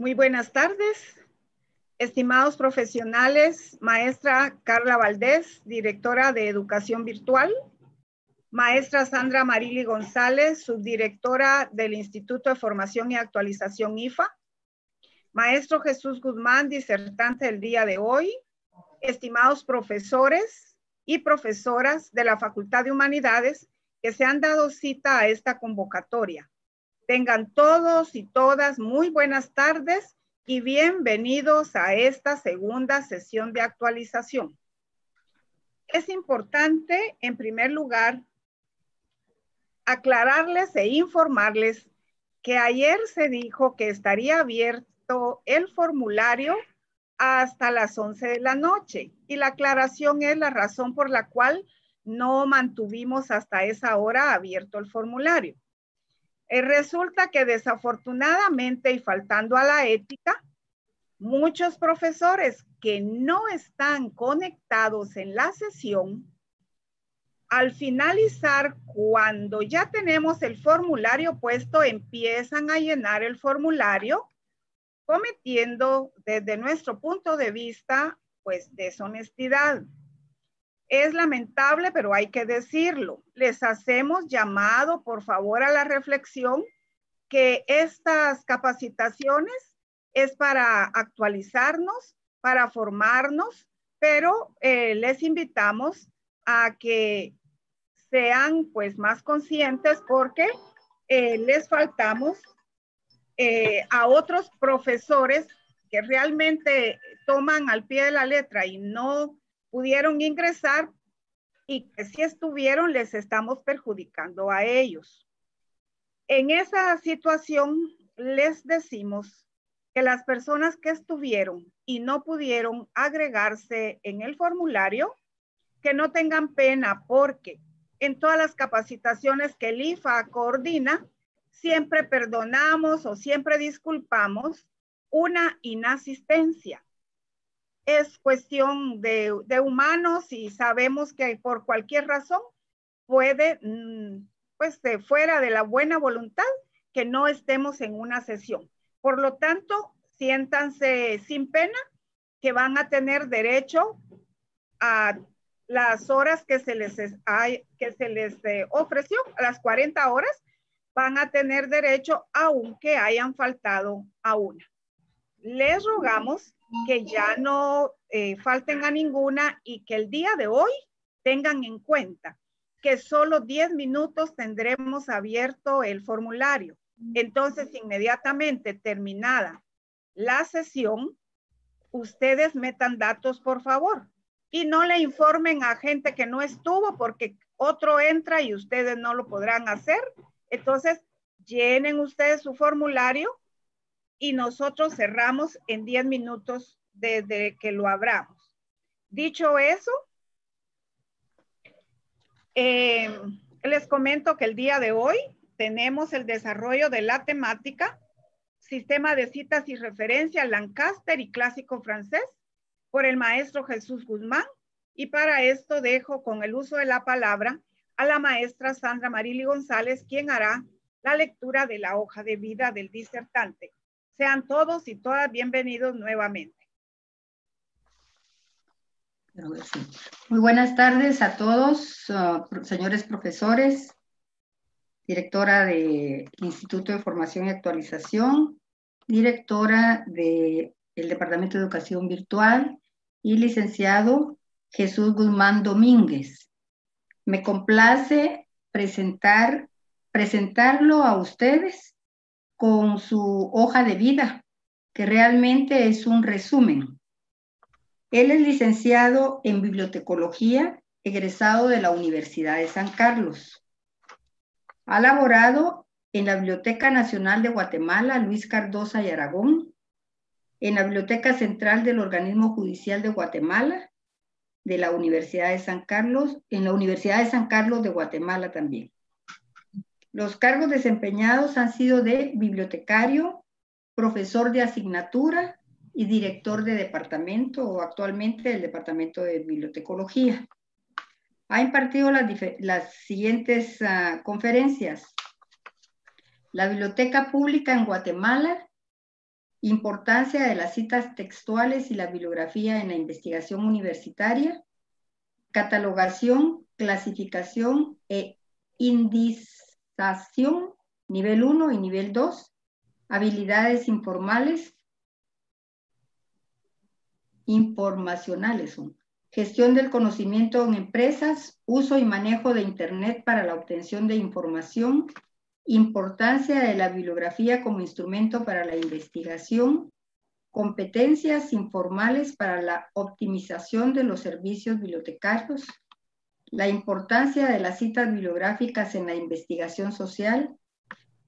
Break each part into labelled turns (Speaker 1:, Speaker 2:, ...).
Speaker 1: Muy buenas tardes, estimados profesionales, maestra Carla Valdés, directora de Educación Virtual, maestra Sandra Marili González, subdirectora del Instituto de Formación y Actualización IFA, maestro Jesús Guzmán, disertante del día de hoy, estimados profesores y profesoras de la Facultad de Humanidades que se han dado cita a esta convocatoria. Tengan todos y todas muy buenas tardes y bienvenidos a esta segunda sesión de actualización. Es importante, en primer lugar, aclararles e informarles que ayer se dijo que estaría abierto el formulario hasta las 11 de la noche y la aclaración es la razón por la cual no mantuvimos hasta esa hora abierto el formulario. Eh, resulta que desafortunadamente y faltando a la ética, muchos profesores que no están conectados en la sesión, al finalizar, cuando ya tenemos el formulario puesto, empiezan a llenar el formulario, cometiendo desde nuestro punto de vista, pues deshonestidad. Es lamentable, pero hay que decirlo. Les hacemos llamado, por favor, a la reflexión que estas capacitaciones es para actualizarnos, para formarnos, pero eh, les invitamos a que sean pues más conscientes porque eh, les faltamos eh, a otros profesores que realmente toman al pie de la letra y no pudieron ingresar y que si estuvieron les estamos perjudicando a ellos. En esa situación les decimos que las personas que estuvieron y no pudieron agregarse en el formulario, que no tengan pena porque en todas las capacitaciones que el IFA coordina, siempre perdonamos o siempre disculpamos una inasistencia es cuestión de, humanos y sabemos que por cualquier razón puede, mm, pues de fuera de la buena voluntad, que no estemos en una sesión. Por lo tanto, siéntanse sin pena que van a tener derecho a las horas que se les, hay, que se les eh, ofreció, a las 40 horas, van a tener derecho aunque hayan faltado a una. Les rogamos que ya no eh, falten a ninguna y que el día de hoy tengan en cuenta que solo 10 minutos tendremos abierto el formulario. Entonces, inmediatamente terminada la sesión, ustedes metan datos, por favor, y no le informen a gente que no estuvo porque otro entra y ustedes no lo podrán hacer. Entonces, llenen ustedes su formulario y nosotros cerramos en 10 minutos desde que lo abramos. Dicho eso, eh, les comento que el día de hoy tenemos el desarrollo de la temática, sistema de citas y referencia Lancaster y clásico francés por el maestro Jesús Guzmán. Y para esto dejo con el uso de la palabra a la maestra Sandra Marili González, quien hará la lectura de la hoja de vida del disertante. Sean todos y todas bienvenidos nuevamente.
Speaker 2: Muy buenas tardes a todos, uh, señores profesores, directora del Instituto de Formación y Actualización, directora del el Departamento de Educación Virtual y licenciado Jesús Guzmán Domínguez. Me complace presentar, presentarlo a ustedes con su hoja de vida, que realmente es un resumen. Él es licenciado en bibliotecología, egresado de la Universidad de San Carlos. Ha laborado en la Biblioteca Nacional de Guatemala, Luis Cardosa y Aragón, en la Biblioteca Central del Organismo Judicial de Guatemala, de la Universidad de San Carlos, en la Universidad de San Carlos de Guatemala también. Los cargos desempeñados han sido de bibliotecario, profesor de asignatura y director de departamento o actualmente del Departamento de Bibliotecología. Ha impartido las, siguientes ah, conferencias. La Biblioteca Pública en Guatemala, importancia de las citas textuales y la bibliografía en la investigación universitaria, catalogación, clasificación e índice nivel 1 y nivel 2, habilidades informales, informacionales, gestión del conocimiento en empresas, uso y manejo de Internet para la obtención de información, importancia de la bibliografía como instrumento para la investigación, competencias informales para la optimización de los servicios bibliotecarios, la importancia de las citas bibliográficas en la investigación social,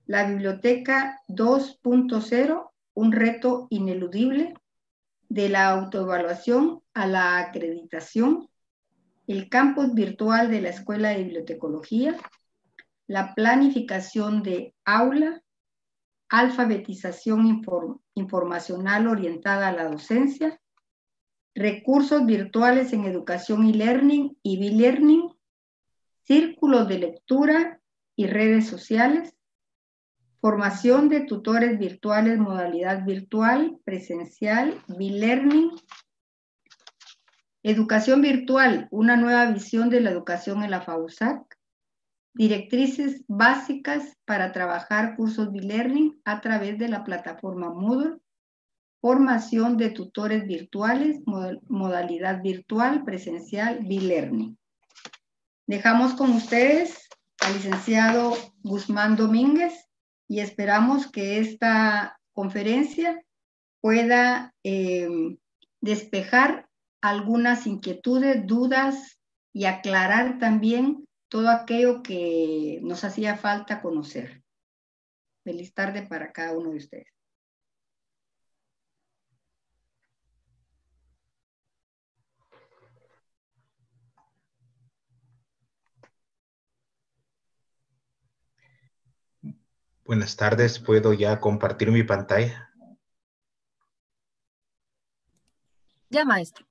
Speaker 2: la biblioteca 2.0, un reto ineludible, de la autoevaluación a la acreditación, el campus virtual de la Escuela de Bibliotecología, la planificación de aula, alfabetización informacional orientada a la docencia, recursos virtuales en educación y learning y e learning círculos de lectura y redes sociales, formación de tutores virtuales, modalidad virtual, presencial, e learning educación virtual, una nueva visión de la educación en la FAUSAC, directrices básicas para trabajar cursos e learning a través de la plataforma Moodle, formación de tutores virtuales, modalidad virtual, presencial, e-learning. Dejamos con ustedes al licenciado Guzmán Domínguez y esperamos que esta conferencia pueda em, despejar algunas inquietudes, dudas y aclarar también todo aquello que nos hacía falta conocer. Feliz tarde para cada uno de ustedes.
Speaker 3: Buenas tardes, ¿puedo ya compartir mi pantalla? Ya, maestro.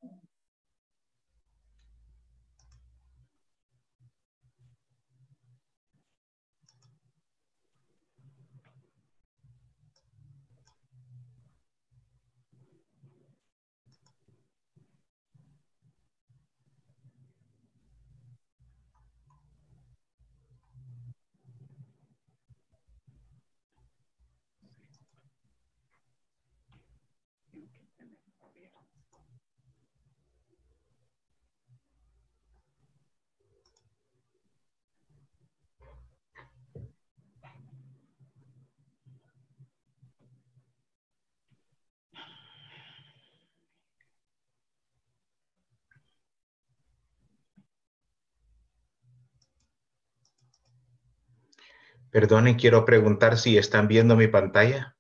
Speaker 3: Perdonen, quiero preguntar si están viendo mi pantalla.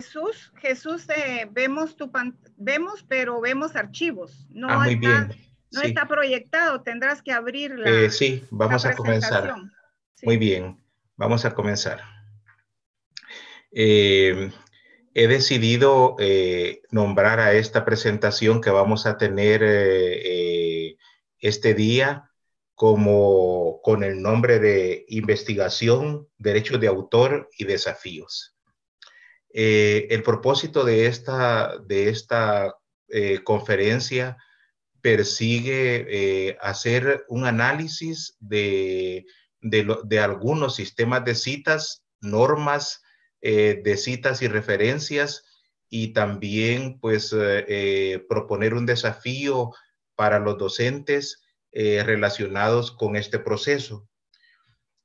Speaker 1: Jesús, Jesús, eh, vemos tu pantalla, vemos, pero vemos archivos. No ah, muy está, bien. No está proyectado, tendrás que abrir la. Eh,
Speaker 3: sí, vamos a comenzar. Muy bien, vamos a comenzar. Eh, he decidido nombrar a esta presentación que vamos a tener este día como con el nombre de Investigación, Derechos de Autor y Desafíos. Eh, el propósito de esta, de esta eh, conferencia persigue eh, hacer un análisis de, algunos sistemas de citas, normas de citas y referencias, y también pues proponer un desafío para los docentes eh, relacionados con este proceso.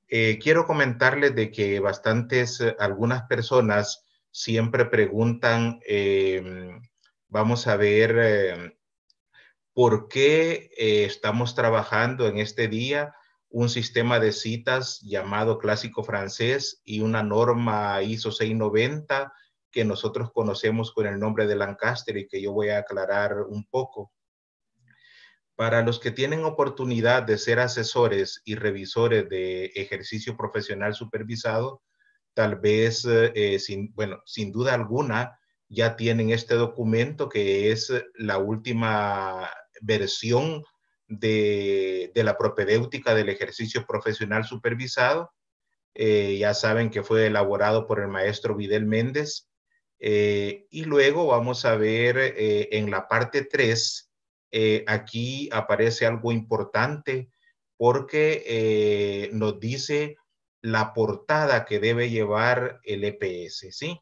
Speaker 3: Eh, quiero comentarles de que bastantes, eh, algunas personas siempre preguntan, vamos a ver, ¿por qué estamos trabajando en este día un sistema de citas llamado clásico francés y una norma ISO 690 que nosotros conocemos con el nombre de Lancaster y que yo voy a aclarar un poco. Para los que tienen oportunidad de ser asesores y revisores de ejercicio profesional supervisado, tal vez, eh, sin, bueno, sin duda alguna, ya tienen este documento que es la última versión de, la propedéutica del ejercicio profesional supervisado. Eh, ya saben que fue elaborado por el maestro Videl Méndez. Eh, y luego vamos a ver en la parte 3 eh, aquí aparece algo importante porque eh, nos dice la portada que debe llevar el EPS, ¿sí?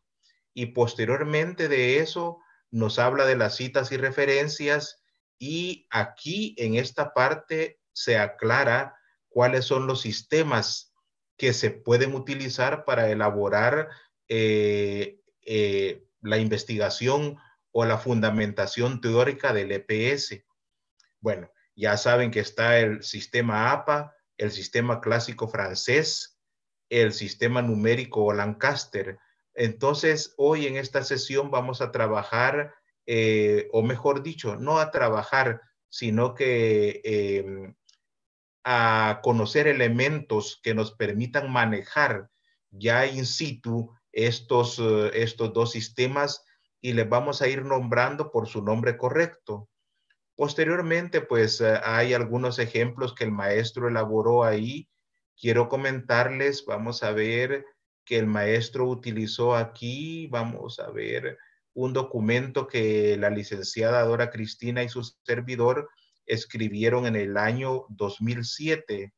Speaker 3: Y posteriormente de eso nos habla de las citas y referencias y aquí en esta parte se aclara cuáles son los sistemas que se pueden utilizar para elaborar eh, la investigación o la fundamentación teórica del EPS. Bueno, ya saben que está el sistema APA, el sistema clásico francés, el sistema numérico o Lancaster. Entonces, hoy en esta sesión vamos a trabajar, eh, o mejor dicho, no a trabajar, sino que em, a conocer elementos que nos permitan manejar ya in situ estos, eh, estos dos sistemas y les vamos a ir nombrando por su nombre correcto. Posteriormente, pues eh, hay algunos ejemplos que el maestro elaboró ahí. Quiero comentarles, vamos a ver que el maestro utilizó aquí, vamos a ver un documento que la licenciada Dora Cristina y su servidor escribieron en el año 2007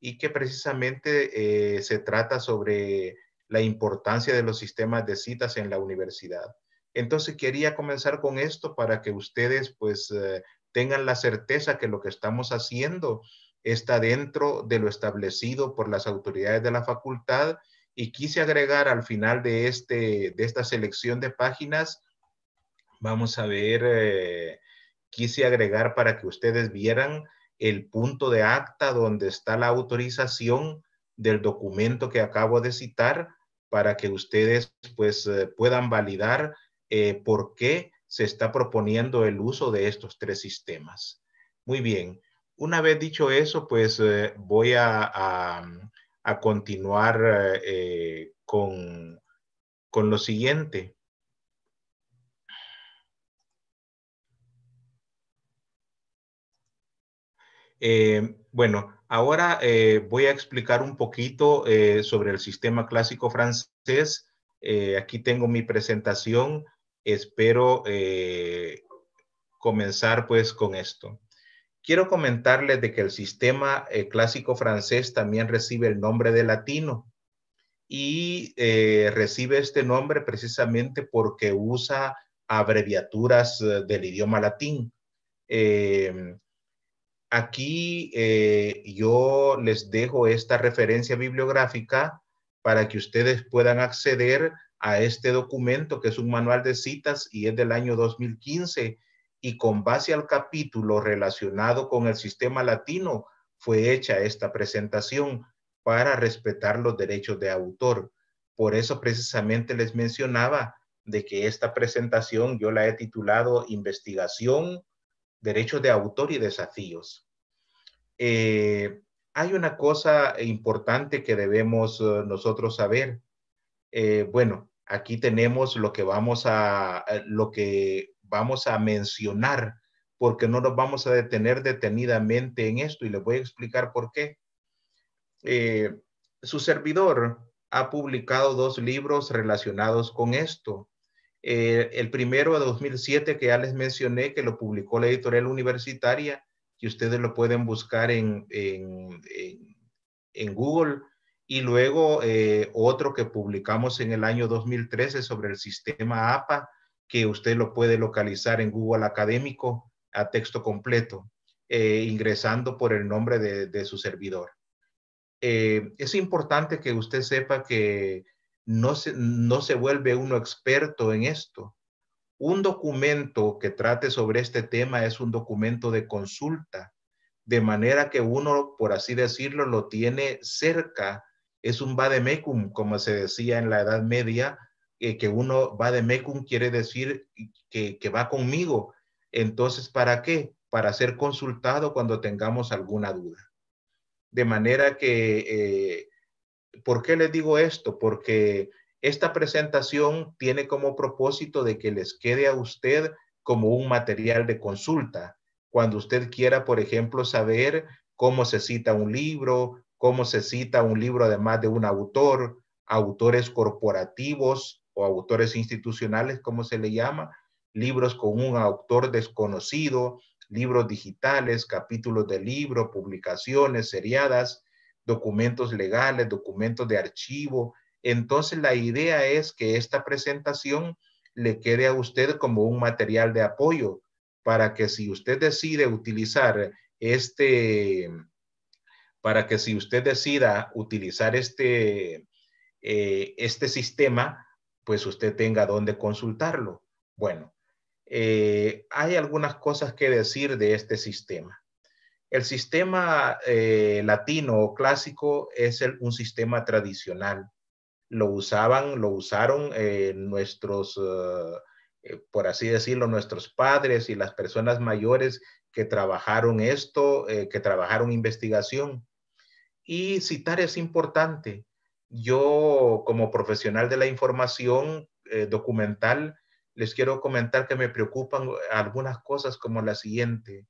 Speaker 3: y que precisamente eh, se trata sobre la importancia de los sistemas de citas en la universidad. Entonces quería comenzar con esto para que ustedes pues eh, tengan la certeza que lo que estamos haciendo está dentro de lo establecido por las autoridades de la facultad y quise agregar al final de, este, de esta selección de páginas, vamos a ver, eh, quise agregar para que ustedes vieran el punto de acta donde está la autorización del documento que acabo de citar para que ustedes pues eh, puedan validar eh, por qué se está proponiendo el uso de estos tres sistemas. Muy bien, una vez dicho eso, pues eh, voy a, continuar eh, con, lo siguiente. bueno, ahora voy a explicar un poquito sobre el sistema clásico francés. aquí tengo mi presentación espero eh, comenzar pues con esto. Quiero comentarles de que el sistema eh, clásico francés también recibe el nombre de latino y eh, recibe este nombre precisamente porque usa abreviaturas del idioma latín. aquí yo les dejo esta referencia bibliográfica para que ustedes puedan acceder a este documento que es un manual de citas y es del año 2015 y con base al capítulo relacionado con el sistema latino fue hecha esta presentación para respetar los derechos de autor. Por eso precisamente les mencionaba de que esta presentación yo la he titulado Investigación, Derechos de Autor y Desafíos. Eh, hay una cosa importante que debemos eh, nosotros saber. Eh, bueno, Aquí tenemos lo que vamos a, eh, lo que vamos a mencionar, porque no nos vamos a detener detenidamente en esto y les voy a explicar por qué. Eh, su servidor ha publicado dos libros relacionados con esto. Eh, el primero de 2007 que ya les mencioné, que lo publicó la editorial universitaria, y ustedes lo pueden buscar en Google y luego eh, otro que publicamos en el año 2013 sobre el sistema APA, que usted lo puede localizar en Google Académico a texto completo, eh, ingresando por el nombre de, su servidor. Eh, es importante que usted sepa que no se, no se vuelve uno experto en esto. Un documento que trate sobre este tema es un documento de consulta, de manera que uno, por así decirlo, lo tiene cerca es un vademecum, como se decía en la Edad Media, eh, que uno mecum quiere decir que, va conmigo. Entonces, ¿para qué? Para ser consultado cuando tengamos alguna duda. De manera que, eh, ¿por qué les digo esto? Porque esta presentación tiene como propósito de que les quede a usted como un material de consulta. Cuando usted quiera, por ejemplo, saber cómo se cita un libro, cómo se cita un libro además de un autor, autores corporativos o autores institucionales, como se le llama, libros con un autor desconocido, libros digitales, capítulos de libro, publicaciones, seriadas, documentos legales, documentos de archivo. Entonces la idea es que esta presentación le quede a usted como un material de apoyo para que si usted decide utilizar este, para que si usted decida utilizar este, eh, este sistema, pues usted tenga dónde consultarlo. Bueno, eh, hay algunas cosas que decir de este sistema. El sistema eh, latino o clásico es un sistema tradicional. Lo usaban, lo usaron nuestros, por así decirlo, nuestros padres y las personas mayores que trabajaron esto, que trabajaron investigación y citar es importante. Yo, como profesional de la información eh, documental, les quiero comentar que me preocupan algunas cosas como la siguiente.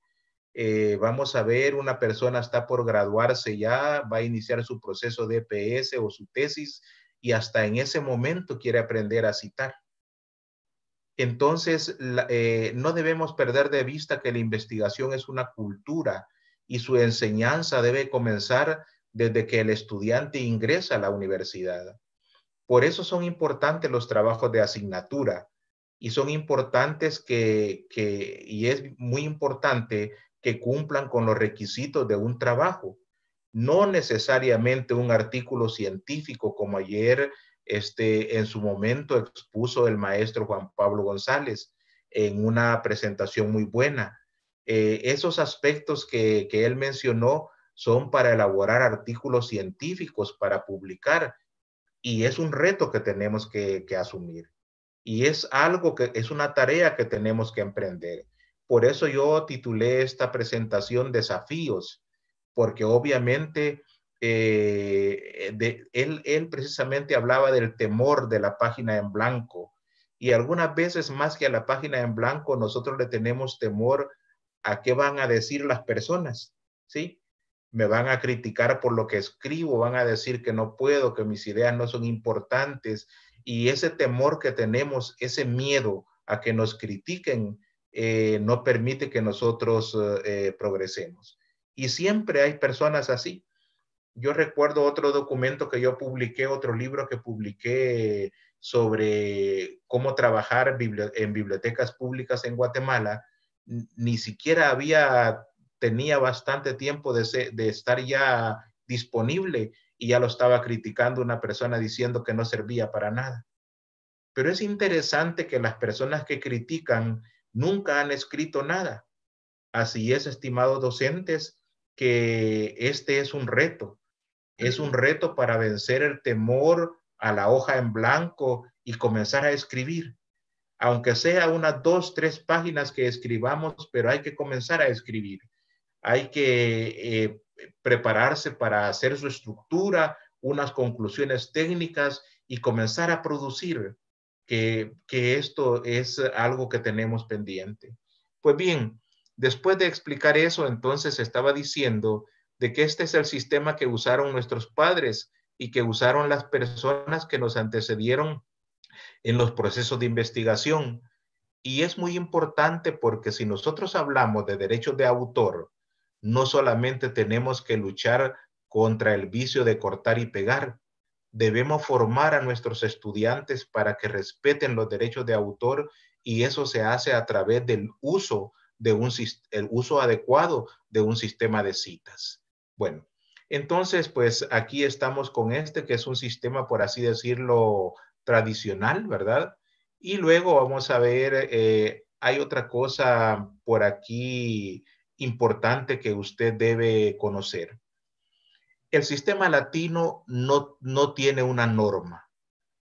Speaker 3: Eh, vamos a ver, una persona está por graduarse ya, va a iniciar su proceso de EPS o su tesis y hasta en ese momento quiere aprender a citar. Entonces, eh, no debemos perder de vista que la investigación es una cultura y su enseñanza debe comenzar desde que el estudiante ingresa a la universidad. Por eso son importantes los trabajos de asignatura y son importantes que, que y es muy importante que cumplan con los requisitos de un trabajo. No necesariamente un artículo científico como ayer este, en su momento expuso el maestro Juan Pablo González en una presentación muy buena. Eh, esos aspectos que, que él mencionó son para elaborar artículos científicos, para publicar, y es un reto que tenemos que, asumir. Y es algo que es una tarea que tenemos que emprender. Por eso yo titulé esta presentación Desafíos, porque obviamente eh, él, él precisamente hablaba del temor de la página en blanco. Y algunas veces más que a la página en blanco, nosotros le tenemos temor a qué van a decir las personas, ¿sí? me van a criticar por lo que escribo, van a decir que no puedo, que mis ideas no son importantes. Y ese temor que tenemos, ese miedo a que nos critiquen, eh, no permite que nosotros eh, eh, progresemos. Y siempre hay personas así. Yo recuerdo otro documento que yo publiqué, otro libro que publiqué sobre cómo trabajar en bibliotecas públicas en Guatemala. Ni siquiera había tenía bastante tiempo de, estar ya disponible y ya lo estaba criticando una persona diciendo que no servía para nada. Pero es interesante que las personas que critican nunca han escrito nada. Así es, estimados docentes, que este es un reto. Es un reto para vencer el temor a la hoja en blanco y comenzar a escribir. Aunque sea unas dos, tres páginas que escribamos, pero hay que comenzar a escribir hay que eh, prepararse para hacer su estructura, unas conclusiones técnicas y comenzar a producir, que, esto es algo que tenemos pendiente. Pues bien, después de explicar eso, entonces estaba diciendo de que este es el sistema que usaron nuestros padres y que usaron las personas que nos antecedieron en los procesos de investigación. Y es muy importante porque si nosotros hablamos de derechos de autor, no solamente tenemos que luchar contra el vicio de cortar y pegar, debemos formar a nuestros estudiantes para que respeten los derechos de autor y eso se hace a través del uso, de el uso adecuado de un sistema de citas. Bueno, entonces, pues aquí estamos con este, que es un sistema, por así decirlo, tradicional, ¿verdad? Y luego vamos a ver, eh, hay otra cosa por aquí importante que usted debe conocer. El sistema latino no, no tiene una norma,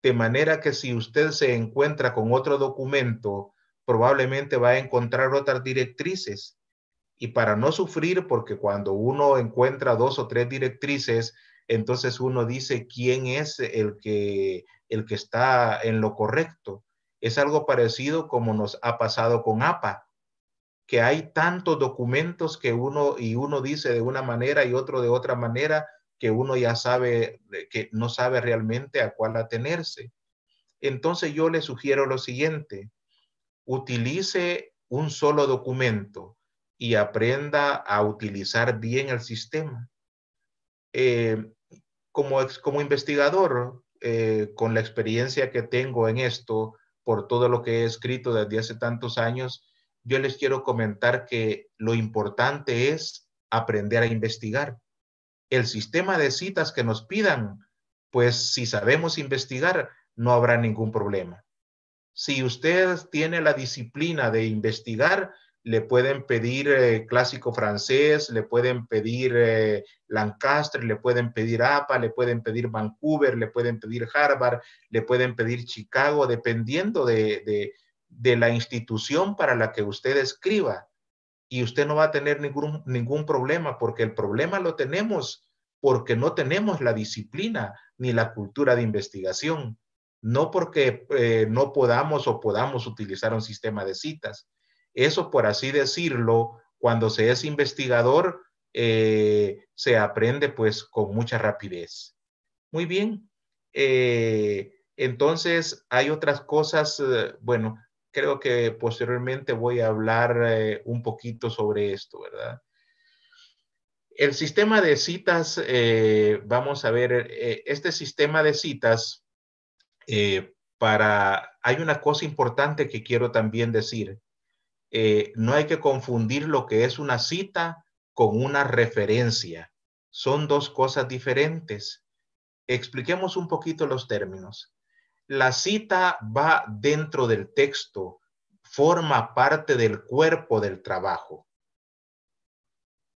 Speaker 3: de manera que si usted se encuentra con otro documento, probablemente va a encontrar otras directrices. Y para no sufrir, porque cuando uno encuentra dos o tres directrices, entonces uno dice quién es el que, el que está en lo correcto. Es algo parecido como nos ha pasado con APA que hay tantos documentos que uno y uno dice de una manera y otro de otra manera que uno ya sabe que no sabe realmente a cuál atenerse. Entonces yo le sugiero lo siguiente, utilice un solo documento y aprenda a utilizar bien el sistema. Eh, como, como investigador, eh, con la experiencia que tengo en esto, por todo lo que he escrito desde hace tantos años, yo les quiero comentar que lo importante es aprender a investigar. El sistema de citas que nos pidan, pues si sabemos investigar, no habrá ningún problema. Si usted tiene la disciplina de investigar, le pueden pedir eh, clásico francés, le pueden pedir eh, Lancaster, le pueden pedir APA, le pueden pedir Vancouver, le pueden pedir Harvard, le pueden pedir Chicago, dependiendo de de la institución para la que usted escriba y usted no va a tener ningún, ningún problema porque el problema lo tenemos porque no tenemos la disciplina ni la cultura de investigación, no porque eh, no podamos o podamos utilizar un sistema de citas. Eso, por así decirlo, cuando se es investigador, eh, se aprende pues con mucha rapidez. Muy bien. Eh, entonces, hay otras cosas, bueno, creo que posteriormente voy a hablar eh, un poquito sobre esto, ¿verdad? El sistema de citas, eh, vamos a ver, eh, este sistema de citas, para, hay una cosa importante que quiero también decir. no hay que confundir lo que es una cita con una referencia. Son dos cosas diferentes. Expliquemos un poquito los términos. La cita va dentro del texto, forma parte del cuerpo del trabajo.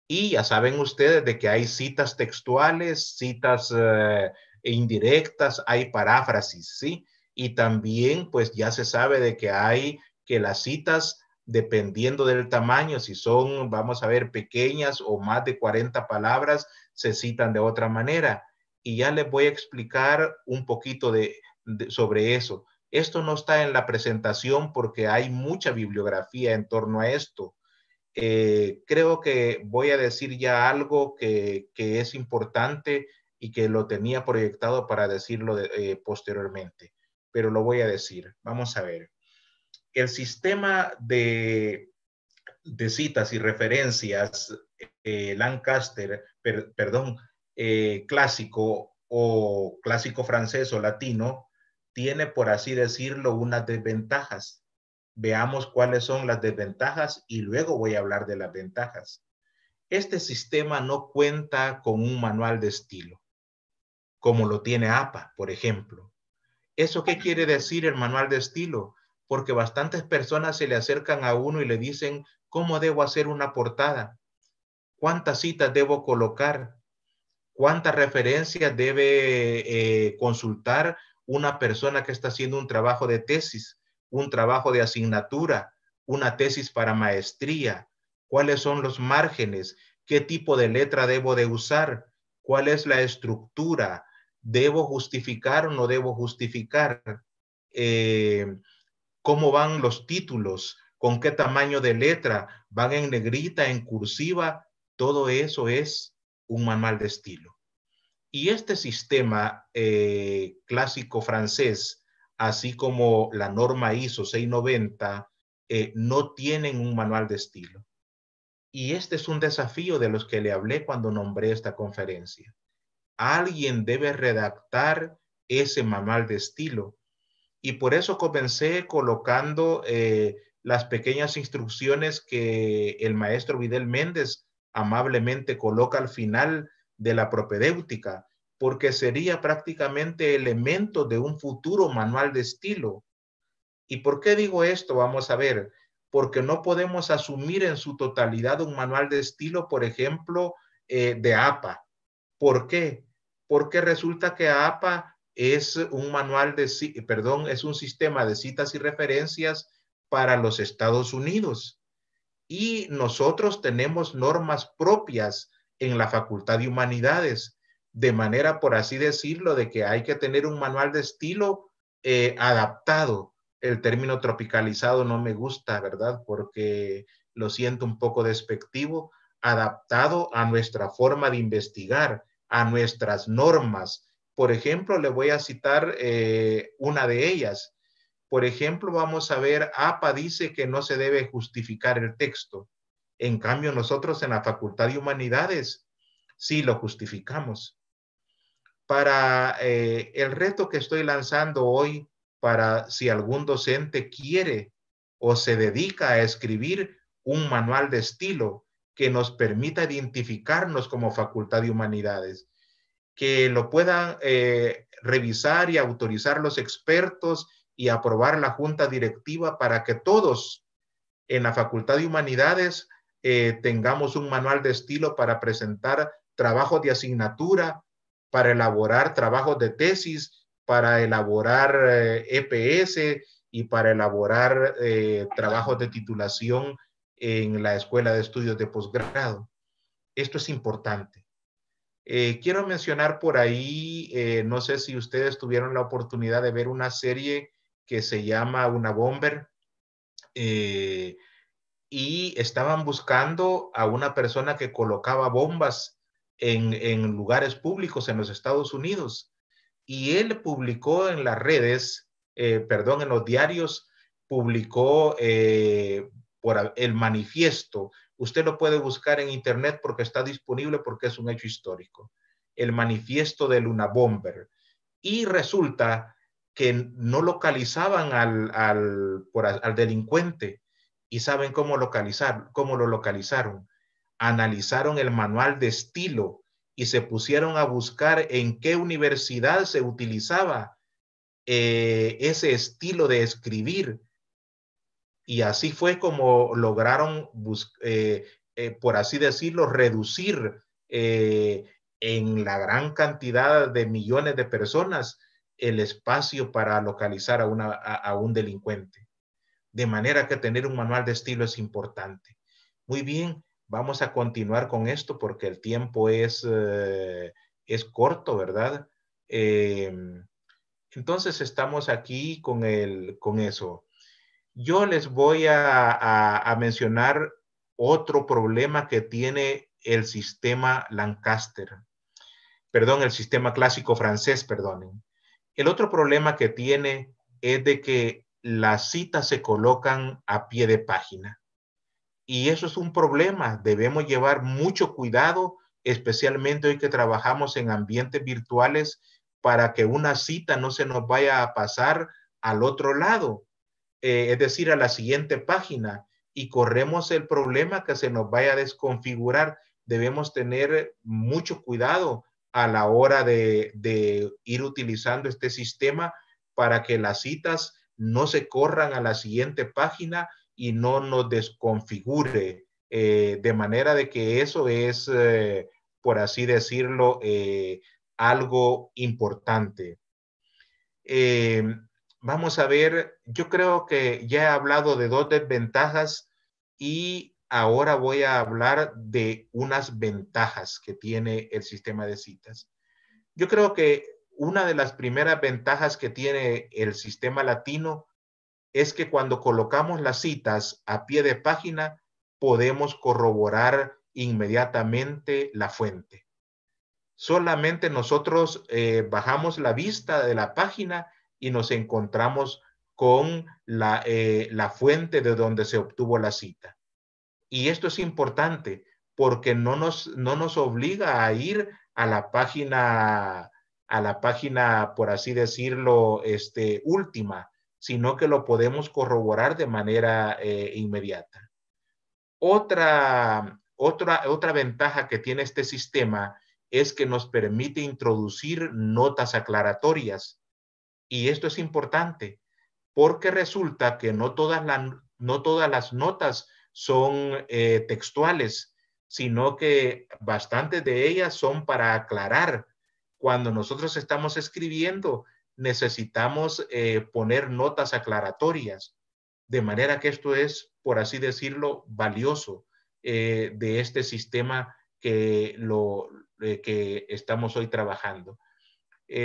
Speaker 3: Y ya saben ustedes de que hay citas textuales, citas eh, indirectas, hay paráfrasis, ¿sí? Y también, pues ya se sabe de que hay que las citas, dependiendo del tamaño, si son, vamos a ver, pequeñas o más de 40 palabras, se citan de otra manera. Y ya les voy a explicar un poquito de sobre eso. Esto no está en la presentación porque hay mucha bibliografía en torno a esto. Eh, creo que voy a decir ya algo que, que, es importante y que lo tenía proyectado para decirlo eh, posteriormente, pero lo voy a decir. Vamos a ver. El sistema de, de citas y referencias eh, Lancaster, perdón, clásico o clásico francés o latino, tiene, por así decirlo, unas desventajas. Veamos cuáles son las desventajas y luego voy a hablar de las ventajas. Este sistema no cuenta con un manual de estilo, como lo tiene APA, por ejemplo. ¿Eso qué quiere decir el manual de estilo? Porque bastantes personas se le acercan a uno y le dicen, ¿cómo debo hacer una portada? ¿Cuántas citas debo colocar? ¿Cuántas referencias debe eh, consultar una persona que está haciendo un trabajo de tesis, un trabajo de asignatura, una tesis para maestría, cuáles son los márgenes, qué tipo de letra debo de usar, cuál es la estructura, debo justificar o no debo justificar, eh, cómo van los títulos, con qué tamaño de letra, van en negrita, en cursiva, todo eso es un manual de estilo. Y este sistema eh, clásico francés, así como la norma ISO 690, eh, no tienen un manual de estilo. Y este es un desafío de los que le hablé cuando nombré esta conferencia. Alguien debe redactar ese manual de estilo. Y por eso comencé colocando eh, las pequeñas instrucciones que el maestro Vidal Méndez amablemente coloca al final de la propedéutica, porque sería prácticamente elemento de un futuro manual de estilo. ¿Y por qué digo esto? Vamos a ver, porque no podemos asumir en su totalidad un manual de estilo, por ejemplo, eh, de APA. ¿Por qué? Porque resulta que APA es un manual de, perdón, es un sistema de citas y referencias para los Estados Unidos. Y nosotros tenemos normas propias en la Facultad de Humanidades, de manera, por así decirlo, de que hay que tener un manual de estilo eh, adaptado. El término tropicalizado no me gusta, ¿verdad? Porque lo siento un poco despectivo, adaptado a nuestra forma de investigar, a nuestras normas. Por ejemplo, le voy a citar eh, una de ellas. Por ejemplo, vamos a ver, APA dice que no se debe justificar el texto. En cambio, nosotros en la Facultad de Humanidades sí lo justificamos. Para eh, el reto que estoy lanzando hoy, para si algún docente quiere o se dedica a escribir un manual de estilo que nos permita identificarnos como Facultad de Humanidades, que lo puedan eh, revisar y autorizar los expertos y aprobar la junta directiva para que todos en la Facultad de Humanidades eh, tengamos un manual de estilo para presentar trabajos de asignatura, para elaborar trabajos de tesis, para elaborar EPS eh, e y para elaborar eh, trabajos de titulación en la Escuela de Estudios de Posgrado. Esto es importante. quiero mencionar por ahí, no sé si ustedes tuvieron la oportunidad de ver una serie que se llama Una Bomber y estaban buscando a una persona que colocaba bombas en, lugares públicos en los Estados Unidos. Y él publicó en las redes, eh, perdón, en los diarios, publicó eh, por el manifiesto. Usted lo puede buscar en internet porque está disponible porque es un hecho histórico. El manifiesto de Luna Bomber. Y resulta que no localizaban al, al, por, al delincuente y saben cómo localizar, cómo lo localizaron. Analizaron el manual de estilo y se pusieron a buscar en qué universidad se utilizaba eh, ese estilo de escribir. Y así fue como lograron, eh, eh, por así decirlo, reducir en la gran cantidad de millones de personas el espacio para localizar a un delincuente. De manera que tener un manual de estilo es importante. Muy bien, vamos a continuar con esto porque el tiempo es, eh, es corto, ¿verdad? Em, entonces estamos aquí con, con eso. Yo les voy a, a mencionar otro problema que tiene el sistema Lancaster, perdón, el sistema clásico francés, perdonen. El otro problema que tiene es de que las citas se colocan a pie de página. Y eso es un problema. Debemos llevar mucho cuidado, especialmente hoy que trabajamos en ambientes virtuales, para que una cita no se nos vaya a pasar al otro lado, eh, es decir, a la siguiente página. Y corremos el problema que se nos vaya a desconfigurar. Debemos tener mucho cuidado a la hora de, de ir utilizando este sistema para que las citas no se corran a la siguiente página y no nos desconfigure, eh, de manera de que eso es, eh, por así decirlo, eh, algo importante. vamos a ver, yo creo que ya he hablado de dos desventajas y ahora voy a hablar de unas ventajas que tiene el sistema de citas. Yo creo que una de las primeras ventajas que tiene el sistema latino es que cuando colocamos las citas a pie de página, podemos corroborar inmediatamente la fuente. Solamente nosotros eh, bajamos la vista de la página y nos encontramos con eh, la, fuente de donde se obtuvo la cita. Y esto es importante porque no nos, no nos obliga a ir a la página a la página, por así decirlo, este, última, sino que lo podemos corroborar de manera eh, inmediata. Otra, otra, ventaja que tiene este sistema es que nos permite introducir notas aclaratorias. Y esto es importante porque resulta que no todas, no todas las notas son eh, textuales, sino que bastantes de ellas son para aclarar cuando nosotros estamos escribiendo, necesitamos eh, poner notas aclaratorias, de manera que esto es, por así decirlo, valioso eh, de este sistema que, lo, eh, que estamos hoy trabajando.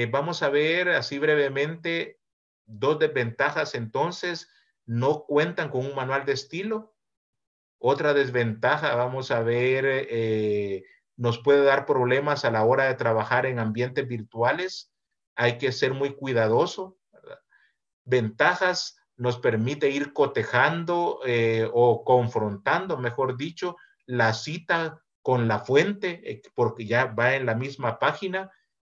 Speaker 3: vamos a ver así brevemente dos desventajas entonces, no cuentan con un manual de estilo. Otra desventaja, vamos a ver nos puede dar problemas a la hora de trabajar en ambientes virtuales. Hay que ser muy cuidadoso. Ventajas nos permite ir cotejando eh, o confrontando, mejor dicho, la cita con la fuente, eh, porque ya va en la misma página.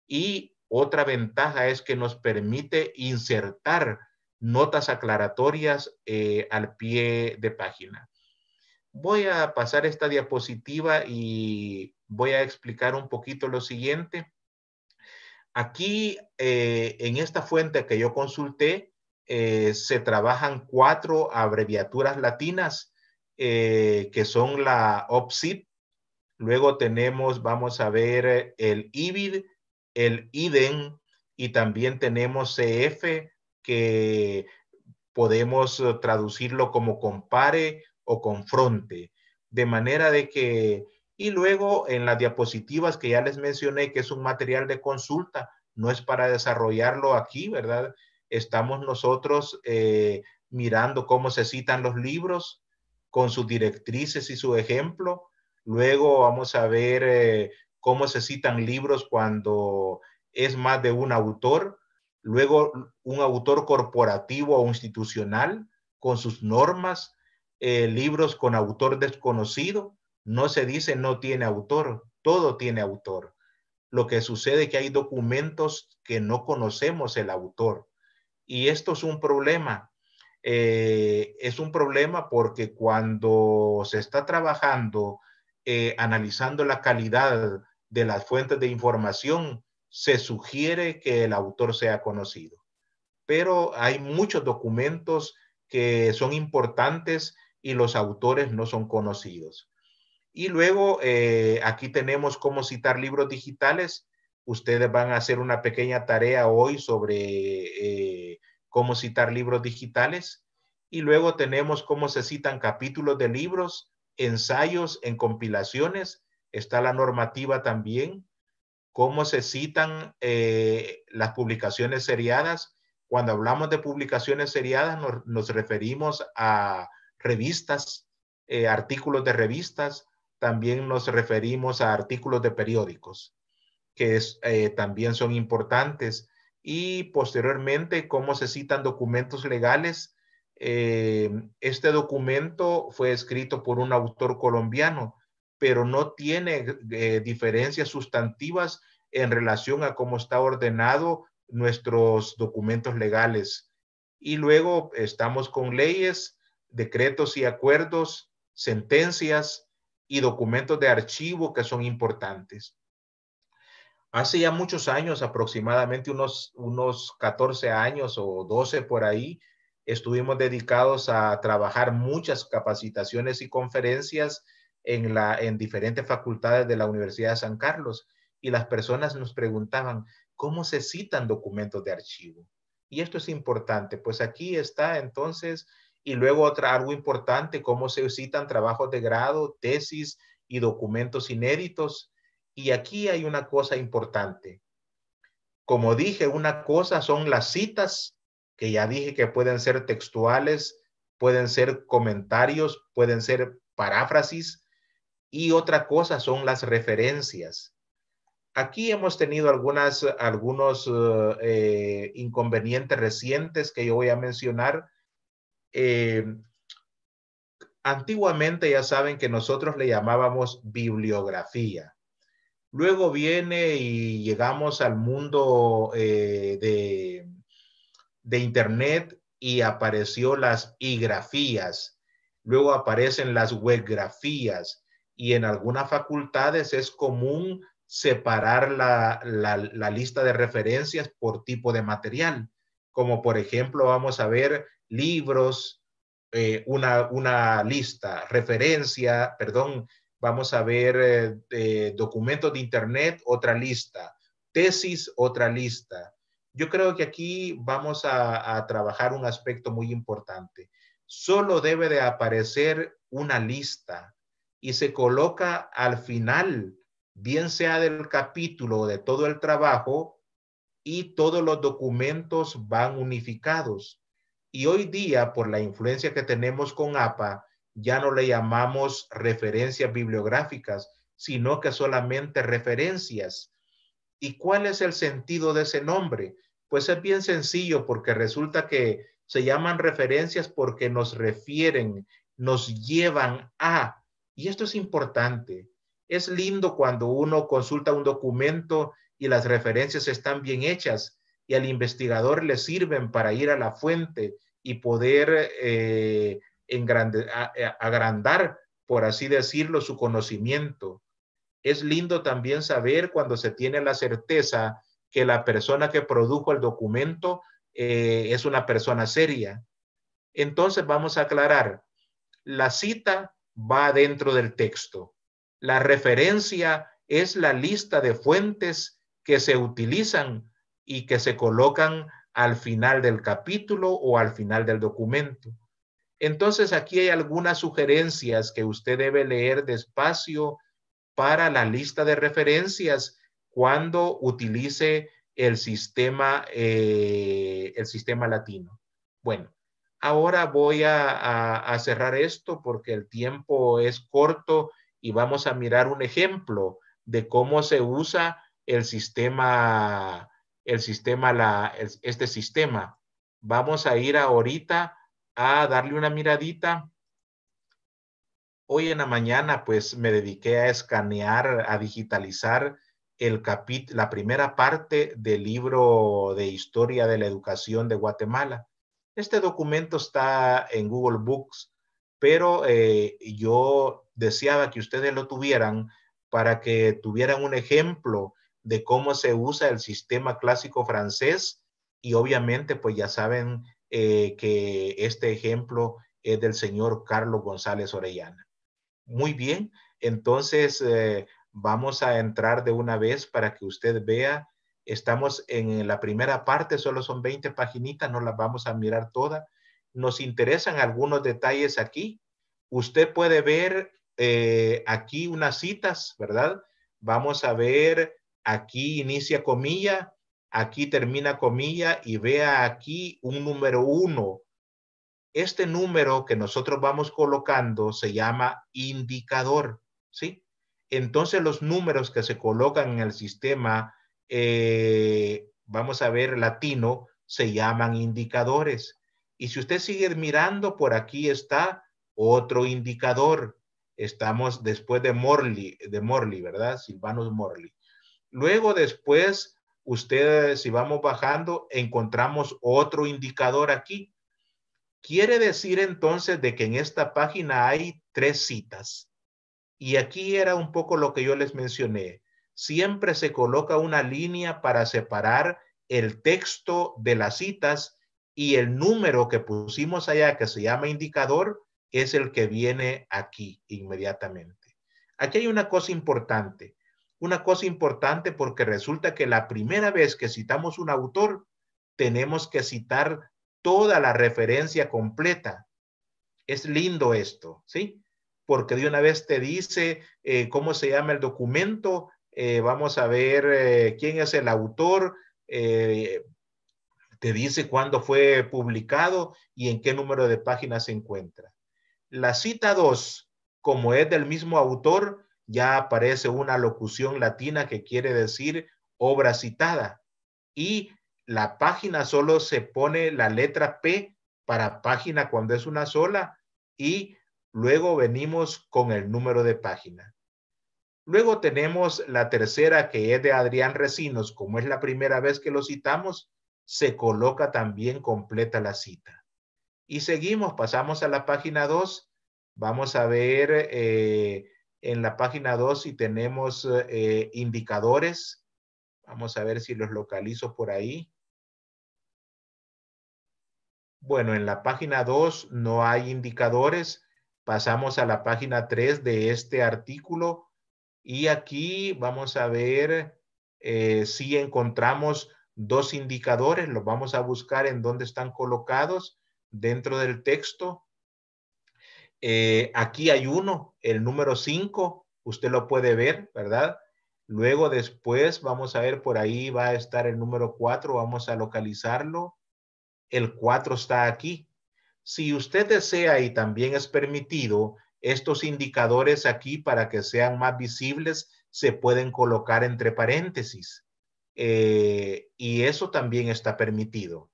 Speaker 3: Y otra ventaja es que nos permite insertar notas aclaratorias eh, al pie de página. Voy a pasar esta diapositiva y voy a explicar un poquito lo siguiente. Aquí, eh, en esta fuente que yo consulté, eh, se trabajan cuatro abreviaturas latinas, eh, que son la OPSID, luego tenemos, vamos a ver, el IBID, el IDEN, y también tenemos CF, que podemos traducirlo como compare o confronte, de manera de que y luego en las diapositivas que ya les mencioné, que es un material de consulta, no es para desarrollarlo aquí, ¿verdad? Estamos nosotros eh, mirando cómo se citan los libros con sus directrices y su ejemplo. Luego vamos a ver eh, cómo se citan libros cuando es más de un autor. Luego un autor corporativo o institucional con sus normas, eh, libros con autor desconocido no se dice no tiene autor, todo tiene autor. Lo que sucede es que hay documentos que no conocemos el autor. Y esto es un problema. Eh, es un problema porque cuando se está trabajando, eh, analizando la calidad de las fuentes de información, se sugiere que el autor sea conocido. Pero hay muchos documentos que son importantes y los autores no son conocidos. Y luego eh, aquí tenemos cómo citar libros digitales. Ustedes van a hacer una pequeña tarea hoy sobre eh, cómo citar libros digitales. Y luego tenemos cómo se citan capítulos de libros, ensayos en compilaciones. Está la normativa también. Cómo se citan eh, las publicaciones seriadas. Cuando hablamos de publicaciones seriadas nos, referimos a revistas, artículos de revistas, también nos referimos a artículos de periódicos, que eh, también son importantes, y posteriormente cómo se citan documentos legales. Eh, este documento fue escrito por un autor colombiano, pero no tiene eh, diferencias sustantivas en relación a cómo está ordenado nuestros documentos legales. Y luego estamos con leyes, decretos y acuerdos, sentencias, y documentos de archivo que son importantes. Hace ya muchos años, aproximadamente unos, unos 14 años o 12 por ahí, estuvimos dedicados a trabajar muchas capacitaciones y conferencias en, en diferentes facultades de la Universidad de San Carlos y las personas nos preguntaban, ¿cómo se citan documentos de archivo? Y esto es importante, pues aquí está entonces y luego otra, algo importante, cómo se citan trabajos de grado, tesis y documentos inéditos. Y aquí hay una cosa importante. Como dije, una cosa son las citas, que ya dije que pueden ser textuales, pueden ser comentarios, pueden ser paráfrasis, y otra cosa son las referencias. Aquí hemos tenido algunas, algunos eh, inconvenientes recientes que yo voy a mencionar, eh, antiguamente ya saben que nosotros le llamábamos bibliografía. Luego viene y llegamos al mundo eh, de, de, Internet y apareció las igrafías. Luego aparecen las webgrafías y en algunas facultades es común separar la, la lista de referencias por tipo de material. Como por ejemplo vamos a ver libros, eh, una, lista, referencia, perdón, vamos a ver eh, documentos de Internet, otra lista, tesis, otra lista. Yo creo que aquí vamos a, a trabajar un aspecto muy importante. Solo debe de aparecer una lista y se coloca al final, bien sea del capítulo o de todo el trabajo, y todos los documentos van unificados. Y hoy día, por la influencia que tenemos con APA, ya no le llamamos referencias bibliográficas, sino que solamente referencias. ¿Y cuál es el sentido de ese nombre? Pues es bien sencillo porque resulta que se llaman referencias porque nos refieren, nos llevan a, y esto es importante, es lindo cuando uno consulta un documento y las referencias están bien hechas y al investigador le sirven para ir a la fuente y poder eh, eh, agrandar, por así decirlo, su conocimiento. Es lindo también saber cuando se tiene la certeza que la persona que produjo el documento eh, es una persona seria. Entonces vamos a aclarar, la cita va dentro del texto. La referencia es la lista de fuentes que se utilizan y que se colocan al final del capítulo o al final del documento. Entonces aquí hay algunas sugerencias que usted debe leer despacio para la lista de referencias cuando utilice el sistema, eh, el sistema latino. Bueno, ahora voy a, a, cerrar esto porque el tiempo es corto y vamos a mirar un ejemplo de cómo se usa el sistema el sistema, este sistema. Vamos a ir ahorita a darle una miradita. Hoy en la mañana, pues me dediqué a escanear, a digitalizar el la primera parte del libro de historia de la educación de Guatemala. Este documento está en Google Books, pero eh, yo deseaba que ustedes lo tuvieran para que tuvieran un ejemplo de cómo se usa el sistema clásico francés y obviamente pues ya saben eh, que este ejemplo es del señor Carlos González Orellana. Muy bien, entonces eh, vamos a entrar de una vez para que usted vea. Estamos en la primera parte, solo son 20 paginitas, no las vamos a mirar todas. Nos interesan algunos detalles aquí. Usted puede ver eh, aquí unas citas, ¿verdad? Vamos a ver aquí inicia comilla, aquí termina comilla y vea aquí un número uno. Este número que nosotros vamos colocando se llama indicador, ¿sí? Entonces los números que se colocan en el sistema, eh, vamos a ver, latino, se llaman indicadores. Y si usted sigue mirando, por aquí está otro indicador. Estamos después de Morley, de Morley, ¿verdad? Silvanus Morley. Luego después, ustedes, si vamos bajando, encontramos otro indicador aquí. Quiere decir entonces de que en esta página hay tres citas. Y aquí era un poco lo que yo les mencioné. Siempre se coloca una línea para separar el texto de las citas y el número que pusimos allá, que se llama indicador, es el que viene aquí inmediatamente. Aquí hay una cosa importante una cosa importante porque resulta que la primera vez que citamos un autor, tenemos que citar toda la referencia completa. Es lindo esto, ¿sí? Porque de una vez te dice eh, cómo se llama el documento, eh, vamos a ver eh, quién es el autor, te dice cuándo fue publicado y en qué número de páginas se encuentra. La cita 2, como es del mismo autor, ya aparece una locución latina que quiere decir obra citada. Y la página solo se pone la letra P para página cuando es una sola y luego venimos con el número de página. Luego tenemos la tercera que es de Adrián Resinos Como es la primera vez que lo citamos, se coloca también completa la cita. Y seguimos, pasamos a la página 2. Vamos a ver eh, en la página 2 y tenemos eh, indicadores. Vamos a ver si los localizo por ahí. Bueno, en la página 2 no hay indicadores. Pasamos a la página 3 de este artículo y aquí vamos a ver eh, si encontramos dos indicadores. Los vamos a buscar en dónde están colocados dentro del texto. Eh, aquí hay uno, el número 5, usted lo puede ver, ¿verdad? Luego después vamos a ver, por ahí va a estar el número 4, vamos a localizarlo. El 4 está aquí. Si usted desea y también es permitido, estos indicadores aquí para que sean más visibles se pueden colocar entre paréntesis. Eh, y eso también está permitido.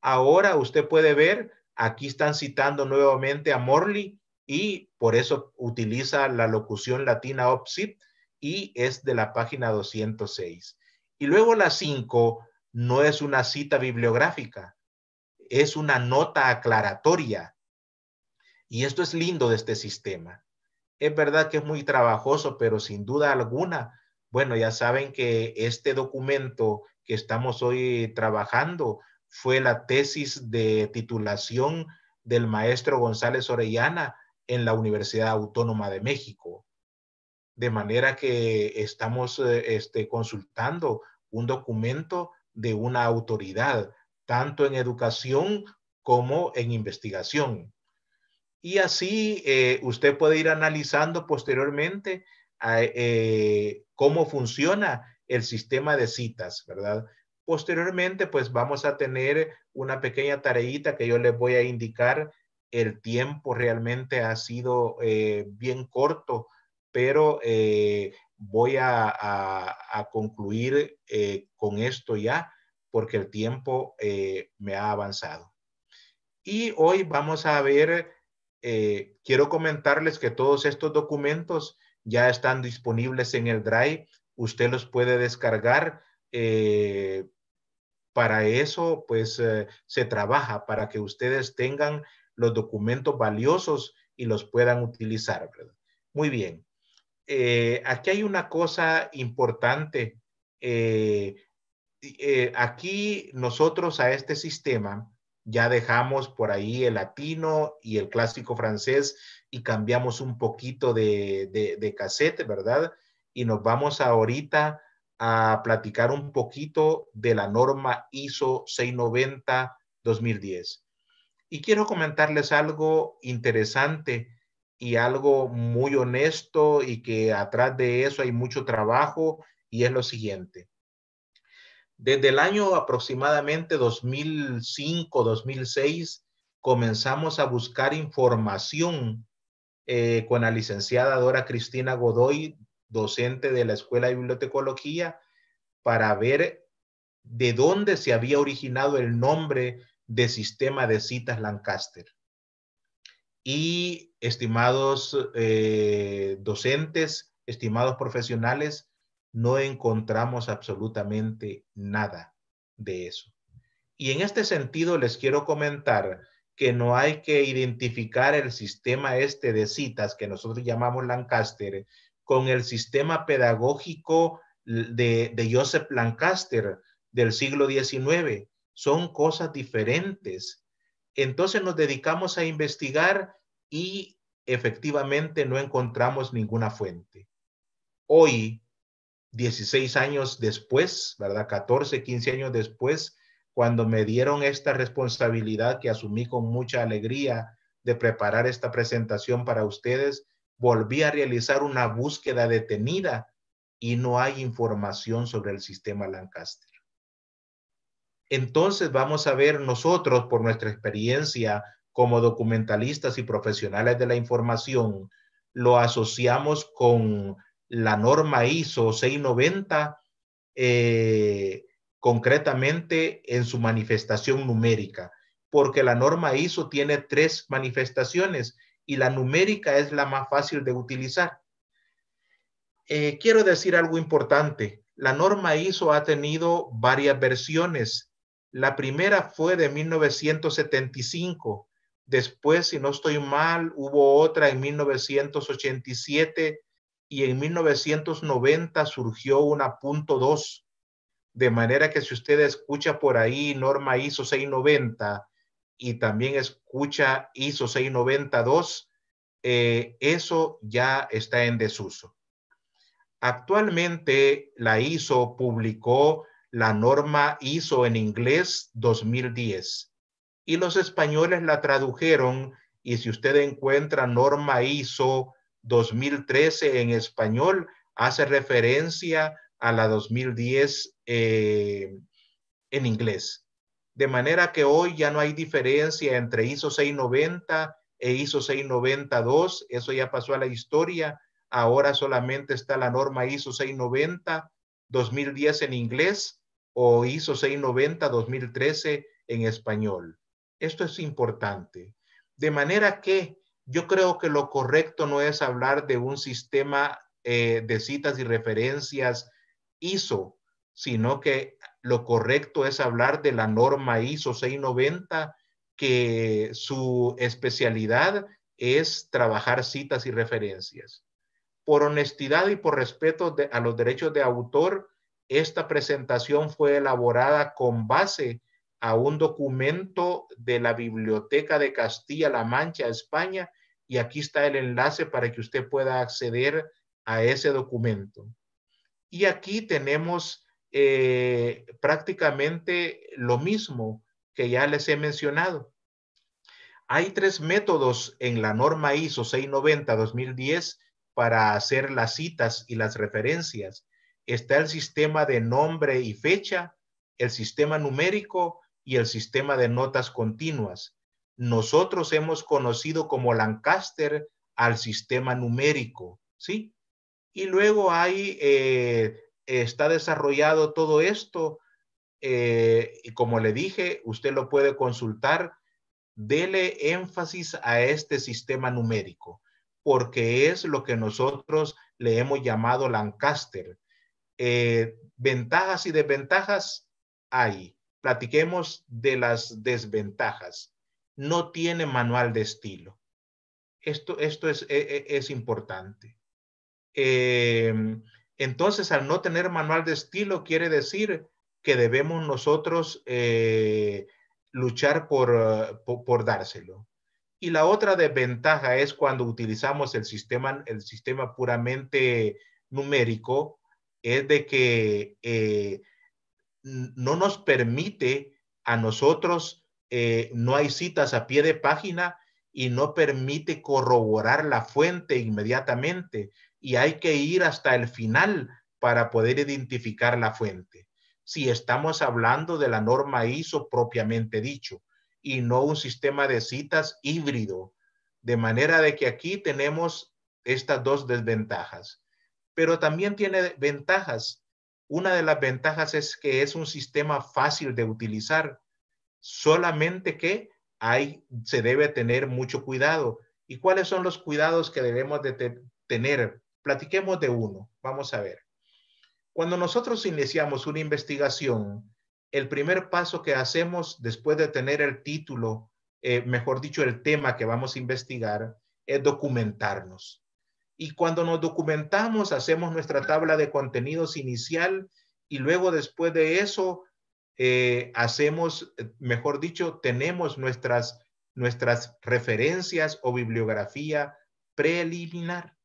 Speaker 3: Ahora usted puede ver Aquí están citando nuevamente a Morley y por eso utiliza la locución latina opsit y es de la página 206. Y luego la 5 no es una cita bibliográfica, es una nota aclaratoria. Y esto es lindo de este sistema. Es verdad que es muy trabajoso, pero sin duda alguna, bueno, ya saben que este documento que estamos hoy trabajando fue la tesis de titulación del maestro González Orellana en la Universidad Autónoma de México. De manera que estamos eh, este, consultando un documento de una autoridad, tanto en educación como en investigación. Y así eh, usted puede ir analizando posteriormente eh, cómo funciona el sistema de citas, ¿verdad? Posteriormente, pues vamos a tener una pequeña tareita que yo les voy a indicar. El tiempo realmente ha sido eh, bien corto, pero eh, voy a, concluir eh, con esto ya, porque el tiempo me ha avanzado. Y hoy vamos a ver, quiero comentarles que todos estos documentos ya están disponibles en el Drive. Usted los puede descargar. Para eso, pues, eh, se trabaja para que ustedes tengan los documentos valiosos y los puedan utilizar, Muy bien. Eh, aquí hay una cosa importante. Eh, aquí nosotros a este sistema ya dejamos por ahí el latino y el clásico francés y cambiamos un poquito de, de, de cassette, ¿verdad? Y nos vamos ahorita a platicar un poquito de la norma ISO 690-2010. Y quiero comentarles algo interesante y algo muy honesto y que atrás de eso hay mucho trabajo y es lo siguiente. Desde el año aproximadamente 2005-2006 comenzamos a buscar información eh, con la licenciada Dora Cristina Godoy docente de la Escuela de Bibliotecología, para ver de dónde se había originado el nombre de sistema de citas Lancaster. Y estimados eh, docentes, estimados profesionales, no encontramos absolutamente nada de eso. Y en este sentido les quiero comentar que no hay que identificar el sistema este de citas que nosotros llamamos Lancaster con el sistema pedagógico de, Joseph Lancaster del siglo XIX. Son cosas diferentes. Entonces nos dedicamos a investigar y efectivamente no encontramos ninguna fuente. Hoy, 16 años después, ¿verdad? 14, 15 años después, cuando me dieron esta responsabilidad que asumí con mucha alegría de preparar esta presentación para ustedes, volví a realizar una búsqueda detenida y no hay información sobre el sistema Lancaster. Entonces vamos a ver nosotros, por nuestra experiencia como documentalistas y profesionales de la información, lo asociamos con la norma ISO 690, eh, concretamente en su manifestación numérica, porque la norma ISO tiene tres manifestaciones y la numérica es la más fácil de utilizar. Eh, quiero decir algo importante. La norma ISO ha tenido varias versiones. La primera fue de 1975. Después, si no estoy mal, hubo otra en 1987 y en 1990 surgió una punto 2. De manera que si usted escucha por ahí norma ISO 690, y también escucha ISO 692, eh, eso ya está en desuso. Actualmente la ISO publicó la norma ISO en inglés 2010 y los españoles la tradujeron y si usted encuentra norma ISO 2013 en español, hace referencia a la 2010 eh, en inglés. De manera que hoy ya no hay diferencia entre ISO 690 e ISO 692, eso ya pasó a la historia, ahora solamente está la norma ISO 690 2010 en inglés o ISO 690 2013 en español. Esto es importante. De manera que yo creo que lo correcto no es hablar de un sistema eh, de citas y referencias ISO, sino que lo correcto es hablar de la norma ISO 690, que su especialidad es trabajar citas y referencias. Por honestidad y por respeto a los derechos de autor, esta presentación fue elaborada con base a un documento de la Biblioteca de Castilla-La Mancha, España, y aquí está el enlace para que usted pueda acceder a ese documento. Y aquí tenemos eh, prácticamente lo mismo que ya les he mencionado. Hay tres métodos en la norma ISO 690-2010 para hacer las citas y las referencias. Está el sistema de nombre y fecha, el sistema numérico y el sistema de notas continuas. Nosotros hemos conocido como Lancaster al sistema numérico, ¿sí? Y luego hay eh, está desarrollado todo esto. Eh, y como le dije, usted lo puede consultar. Dele énfasis a este sistema numérico, porque es lo que nosotros le hemos llamado Lancaster. Eh, ventajas y desventajas hay. Platiquemos de las desventajas. No tiene manual de estilo. Esto, e, e, es, importante. Eh, entonces, al no tener manual de estilo, quiere decir que debemos nosotros eh, luchar eh, por, dárselo. Y la otra desventaja es cuando utilizamos el sistema, el sistema puramente numérico, es de que eh, no nos permite a nosotros, no hay citas a pie de página y no permite corroborar la fuente inmediatamente, y hay que ir hasta el final para poder identificar la fuente. Si estamos hablando de la norma ISO propiamente dicho y no un sistema de citas híbrido, de manera de que aquí tenemos estas dos desventajas, pero también tiene ventajas. Una de las ventajas es que es un sistema fácil de utilizar, solamente que hay, se debe tener mucho cuidado. ¿Y cuáles son los cuidados que debemos de tener? Platiquemos de uno. Vamos a ver. Cuando nosotros iniciamos una investigación, el primer paso que hacemos después de tener el título, eh, mejor dicho, el tema que vamos a investigar, es documentarnos. Y cuando nos documentamos, hacemos nuestra tabla de contenidos inicial y luego después de eso, eh, hacemos, mejor dicho, tenemos nuestras, nuestras referencias o bibliografía preliminar.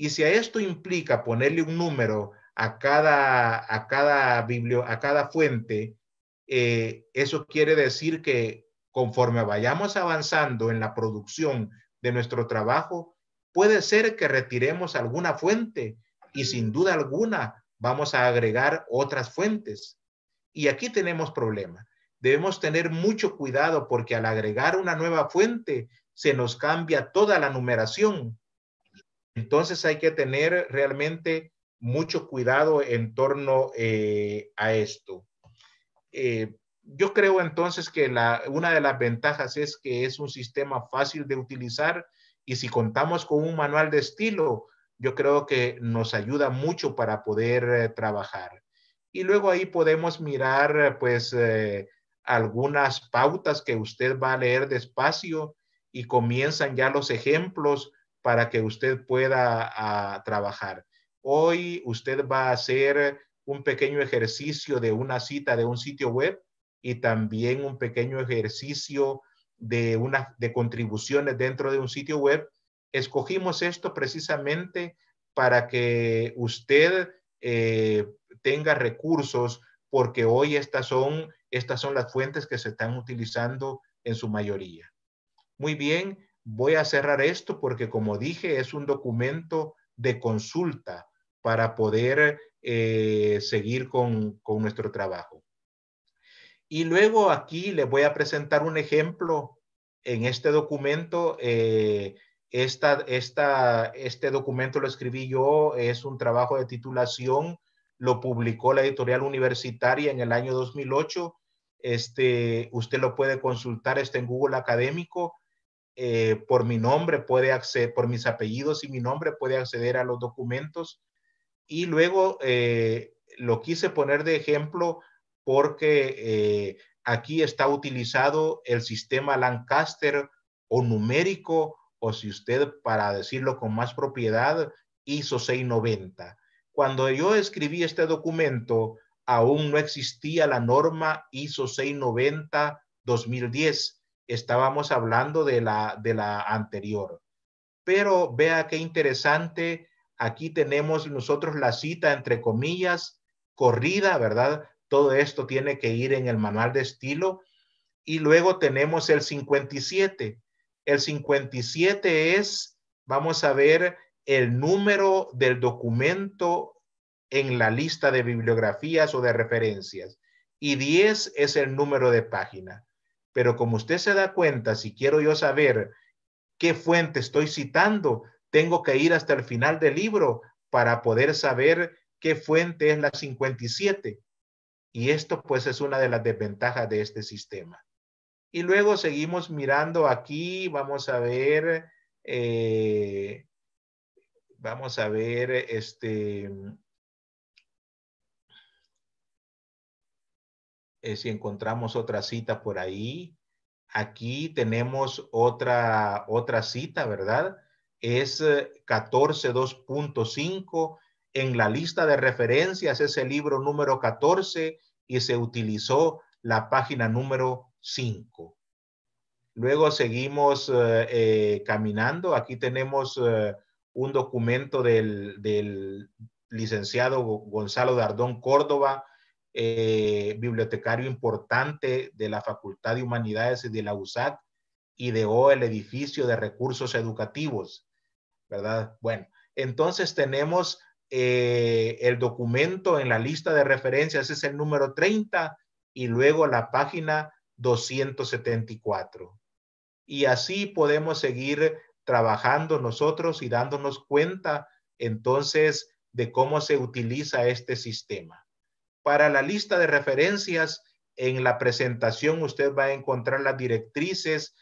Speaker 3: Y si a esto implica ponerle un número a cada, a cada, a cada fuente, eh, eso quiere decir que conforme vayamos avanzando en la producción de nuestro trabajo, puede ser que retiremos alguna fuente y sin duda alguna vamos a agregar otras fuentes. Y aquí tenemos problema. Debemos tener mucho cuidado porque al agregar una nueva fuente se nos cambia toda la numeración entonces hay que tener realmente mucho cuidado en torno eh, a esto. Eh, yo creo entonces que una de las ventajas es que es un sistema fácil de utilizar y si contamos con un manual de estilo, yo creo que nos ayuda mucho para poder trabajar. Y luego ahí podemos mirar pues eh, algunas pautas que usted va a leer despacio y comienzan ya los ejemplos para que usted pueda ah, trabajar. Hoy usted va a hacer un pequeño ejercicio de una cita de un sitio web y también un pequeño ejercicio de, una, de contribuciones dentro de un sitio web. Escogimos esto precisamente para que usted eh, tenga recursos porque hoy estas son, estas son las fuentes que se están utilizando en su mayoría. Muy bien, voy a cerrar esto porque, como dije, es un documento de consulta para poder eh, seguir con, nuestro trabajo. Y luego aquí le voy a presentar un ejemplo en este documento. Eh, este documento lo escribí yo, es un trabajo de titulación, lo publicó la editorial universitaria en el año 2008. Este, usted lo puede consultar, está en Google Académico. Eh, por mi nombre puede acceder, por mis apellidos y mi nombre puede acceder a los documentos. Y luego eh, lo quise poner de ejemplo porque eh, aquí está utilizado el sistema Lancaster o numérico, o si usted, para decirlo con más propiedad, ISO 690. Cuando yo escribí este documento, aún no existía la norma ISO 690 2010 estábamos hablando de la, de la anterior. Pero vea qué interesante, aquí tenemos nosotros la cita, entre comillas, corrida, ¿verdad? Todo esto tiene que ir en el manual de estilo. Y luego tenemos el 57. El 57 es, vamos a ver, el número del documento en la lista de bibliografías o de referencias. Y 10 es el número de página. Pero como usted se da cuenta, si quiero yo saber qué fuente estoy citando, tengo que ir hasta el final del libro para poder saber qué fuente es la 57. Y esto pues es una de las desventajas de este sistema. Y luego seguimos mirando aquí, vamos a ver, eh, vamos a ver, este, Eh, si encontramos otra cita por ahí. Aquí tenemos otra, cita, ¿verdad? Es 14.2.5. Eh, en la lista de referencias es el libro número 14 y se utilizó la página número 5. Luego seguimos eh, caminando. Aquí tenemos un documento del, del licenciado Gonzalo Dardón Córdoba, eh, bibliotecario importante de la Facultad de Humanidades y de la USAC, ideó el edificio de recursos educativos, ¿verdad? Bueno, entonces tenemos eh, el documento en la lista de referencias, es el número 30, y luego la página 274. Y así podemos seguir trabajando nosotros y dándonos cuenta entonces de cómo se utiliza este sistema. Para la lista de referencias, en la presentación usted va a encontrar las directrices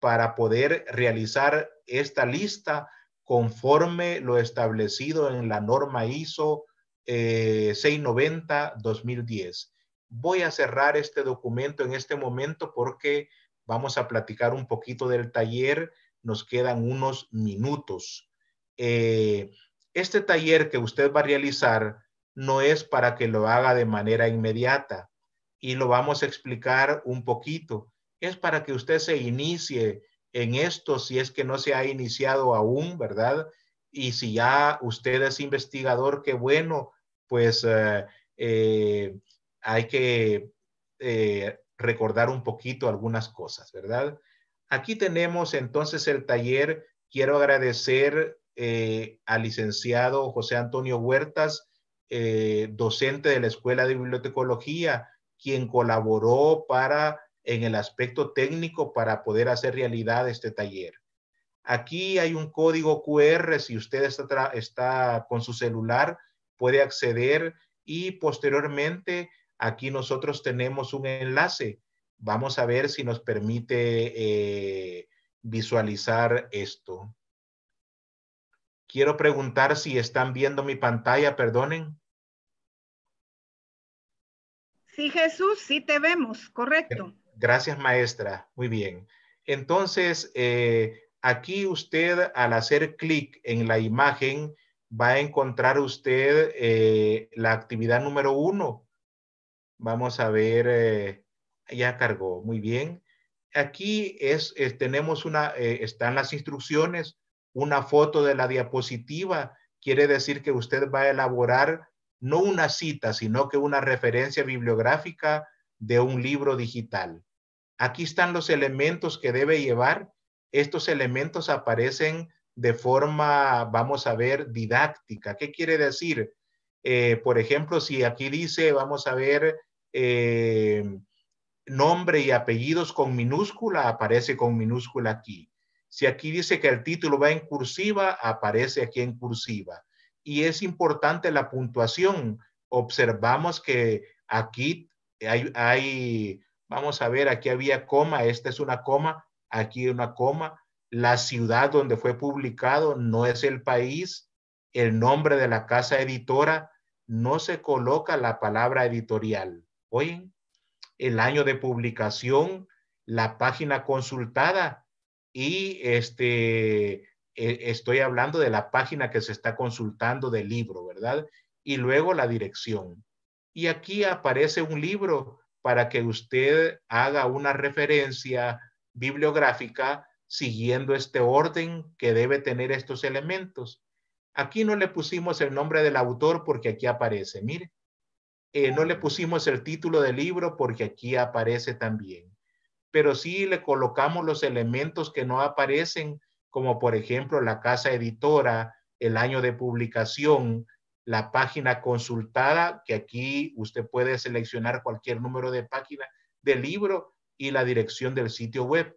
Speaker 3: para poder realizar esta lista conforme lo establecido en la norma ISO 690-2010. Eh, Voy a cerrar este documento en este momento porque vamos a platicar un poquito del taller. Nos quedan unos minutos. Eh, este taller que usted va a realizar no es para que lo haga de manera inmediata y lo vamos a explicar un poquito. Es para que usted se inicie en esto si es que no se ha iniciado aún, ¿verdad? Y si ya usted es investigador, qué bueno, pues eh, eh, hay que eh, recordar un poquito algunas cosas, ¿verdad? Aquí tenemos entonces el taller. Quiero agradecer al licenciado José Antonio Huertas eh, docente de la Escuela de Bibliotecología, quien colaboró para, en el aspecto técnico para poder hacer realidad este taller. Aquí hay un código QR, si usted está, con su celular, puede acceder y posteriormente aquí nosotros tenemos un enlace. Vamos a ver si nos permite eh, visualizar esto. Quiero preguntar si están viendo mi pantalla, perdonen.
Speaker 1: Sí, Jesús, sí te vemos, correcto.
Speaker 3: Gracias, maestra. Muy bien. Entonces, eh, aquí usted al hacer clic en la imagen va a encontrar usted eh, la actividad número uno. Vamos a ver, eh, ya cargó, muy bien. Aquí tenemos una, están las instrucciones, una foto de la diapositiva, quiere decir que usted va a elaborar no una cita, sino que una referencia bibliográfica de un libro digital. Aquí están los elementos que debe llevar. Estos elementos aparecen de forma, vamos a ver, didáctica. ¿Qué quiere decir? Eh, por ejemplo, si aquí dice, vamos a ver, eh, nombre y apellidos con minúscula, aparece con minúscula aquí. Si aquí dice que el título va en cursiva, aparece aquí en cursiva y es importante la puntuación. Observamos que aquí hay, vamos a ver, aquí había coma, esta es una coma, aquí una coma, la ciudad donde fue publicado no es el país, el nombre de la casa editora, no se coloca la palabra editorial. oye, el año de publicación, la página consultada y este, eh, estoy hablando de la página que se está consultando del libro, ¿verdad? Y luego la dirección. Y aquí aparece un libro para que usted haga una referencia bibliográfica siguiendo este orden que debe tener estos elementos. Aquí no le pusimos el nombre del autor porque aquí aparece, mire. Eh, no le pusimos el título del libro porque aquí aparece también. Pero sí le colocamos los elementos que no aparecen como por ejemplo la casa editora, el año de publicación, la página consultada, que aquí usted puede seleccionar cualquier número de página del libro y la dirección del sitio web.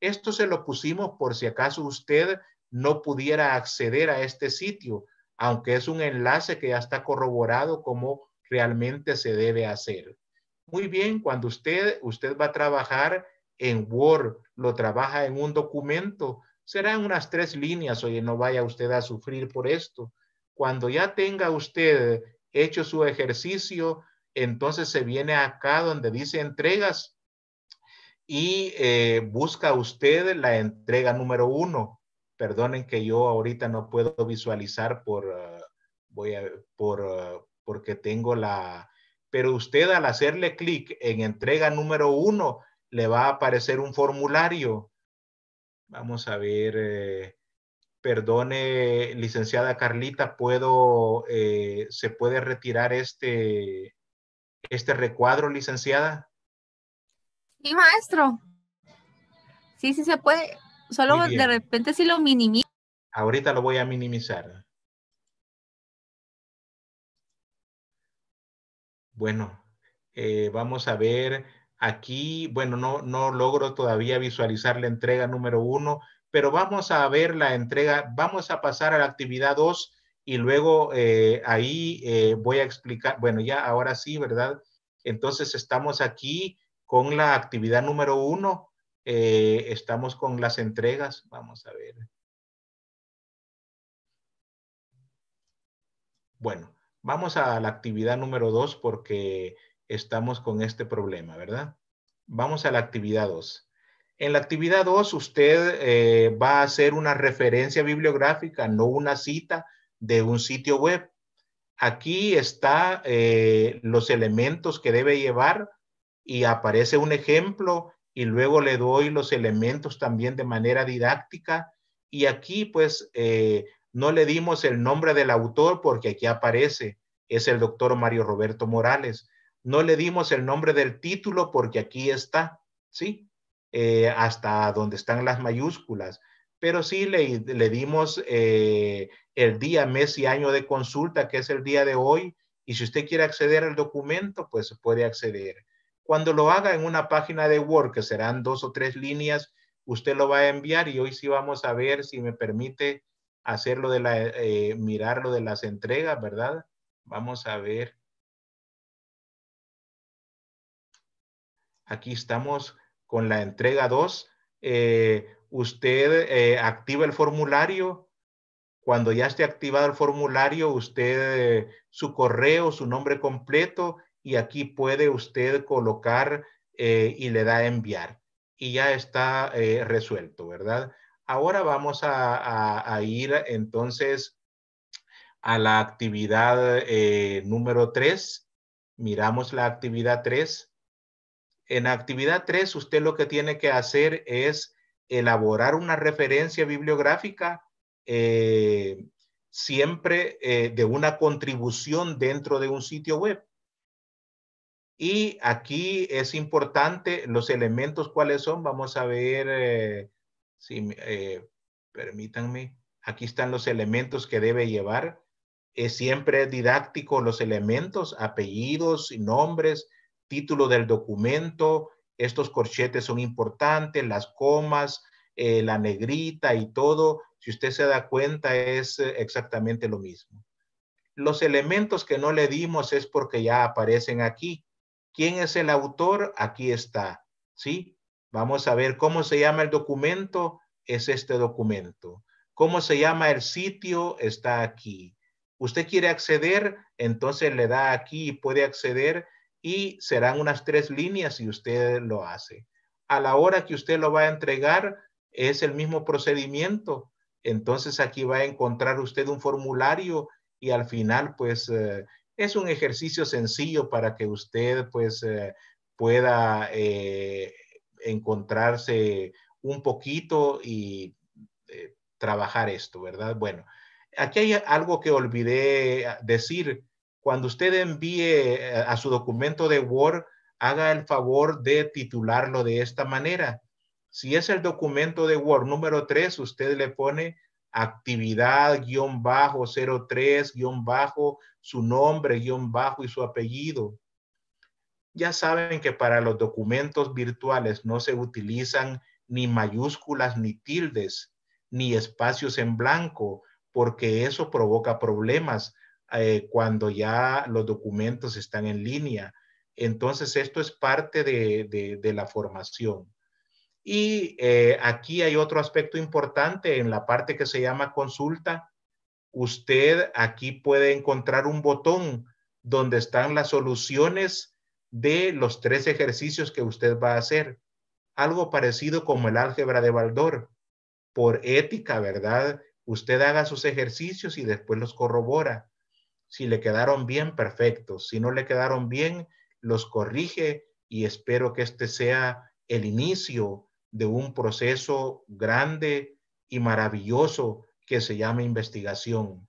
Speaker 3: Esto se lo pusimos por si acaso usted no pudiera acceder a este sitio, aunque es un enlace que ya está corroborado como realmente se debe hacer. Muy bien, cuando usted, usted va a trabajar en Word, lo trabaja en un documento, serán unas tres líneas, oye, no vaya usted a sufrir por esto. Cuando ya tenga usted hecho su ejercicio, entonces se viene acá donde dice entregas y eh, busca usted la entrega número uno. Perdonen que yo ahorita no puedo visualizar por, ah, voy a, por, ah, porque tengo la, pero usted al hacerle clic en entrega número uno, le va a aparecer un formulario Vamos a ver. Eh, perdone, licenciada Carlita, puedo, eh, ¿se puede retirar este, este recuadro, licenciada?
Speaker 2: Sí, maestro. Sí, sí se puede. Solo de repente si lo minimizo.
Speaker 3: Ahorita lo voy a minimizar. Bueno, eh, vamos a ver. Aquí, bueno, no, logro todavía visualizar la entrega número uno, pero vamos a ver la entrega, vamos a pasar a la actividad dos, y luego eh, ahí eh, voy a explicar, bueno, ya ahora sí, ¿verdad? Entonces estamos aquí con la actividad número uno, eh, estamos con las entregas, vamos a ver. Bueno, vamos a la actividad número dos, porque estamos con este problema, ¿verdad? Vamos a la actividad 2. En la actividad 2, usted eh, va a hacer una referencia bibliográfica, no una cita de un sitio web. Aquí está eh, los elementos que debe llevar y aparece un ejemplo y luego le doy los elementos también de manera didáctica. Y aquí pues eh, no le dimos el nombre del autor porque aquí aparece, es el doctor Mario Roberto Morales. No le dimos el nombre del título porque aquí está, ¿sí? Eh, hasta donde están las mayúsculas, pero sí le, dimos eh, el día, mes y año de consulta, que es el día de hoy, y si usted quiere acceder al documento, pues puede acceder. Cuando lo haga en una página de Word, que serán dos o tres líneas, usted lo va a enviar y hoy sí vamos a ver si me permite hacerlo de la, mirarlo eh, mirar lo de las entregas, ¿verdad? Vamos a ver. Aquí estamos con la entrega 2. Eh, usted eh, activa el formulario. Cuando ya esté activado el formulario, usted eh, su correo, su nombre completo y aquí puede usted colocar y le da enviar. Y ya está resuelto, ¿verdad? Ahora vamos a, a, ir entonces a la actividad número 3. Miramos la actividad 3 en actividad 3, usted lo que tiene que hacer es elaborar una referencia bibliográfica eh, siempre eh, de una contribución dentro de un sitio web. Y aquí es importante los elementos, ¿cuáles son? Vamos a ver, eh, si permítanme, aquí están los elementos que debe llevar. siempre es didáctico los elementos, apellidos, nombres, título del documento, estos corchetes son importantes, las comas, eh, la negrita y todo, si usted se da cuenta es eh, exactamente lo mismo. Los elementos que no le dimos es porque ya aparecen aquí. ¿Quién es el autor? Aquí está, ¿sí? Vamos a ver cómo se llama el documento, es este documento. ¿Cómo se llama el sitio? Está aquí. Usted quiere acceder, entonces le da aquí y puede acceder y serán unas tres líneas si usted lo hace. A la hora que usted lo va a entregar, es el mismo procedimiento. Entonces aquí va a encontrar usted un formulario y al final pues eh, es un ejercicio sencillo para que usted pues eh, pueda eh, encontrarse un poquito y trabajar esto, ¿verdad? Bueno, aquí hay algo que olvidé decir cuando usted envíe eh, a su documento de Word, haga el favor de titularlo de esta manera. Si es el documento de Word número 3, usted le pone actividad guión bajo 03 bajo su nombre bajo y su apellido. Ya saben que para los documentos virtuales no se utilizan ni mayúsculas ni tildes ni espacios en blanco porque eso provoca problemas eh, cuando ya los documentos están en línea. Entonces, esto es parte de, de, la formación. Y eh, aquí hay otro aspecto importante en la parte que se llama consulta. Usted aquí puede encontrar un botón donde están las soluciones de los tres ejercicios que usted va a hacer. Algo parecido como el álgebra de Baldor. Por ética, ¿verdad? Usted haga sus ejercicios y después los corrobora. Si le quedaron bien, perfecto. Si no le quedaron bien, los corrige y espero que este sea el inicio de un proceso grande y maravilloso que se llama investigación,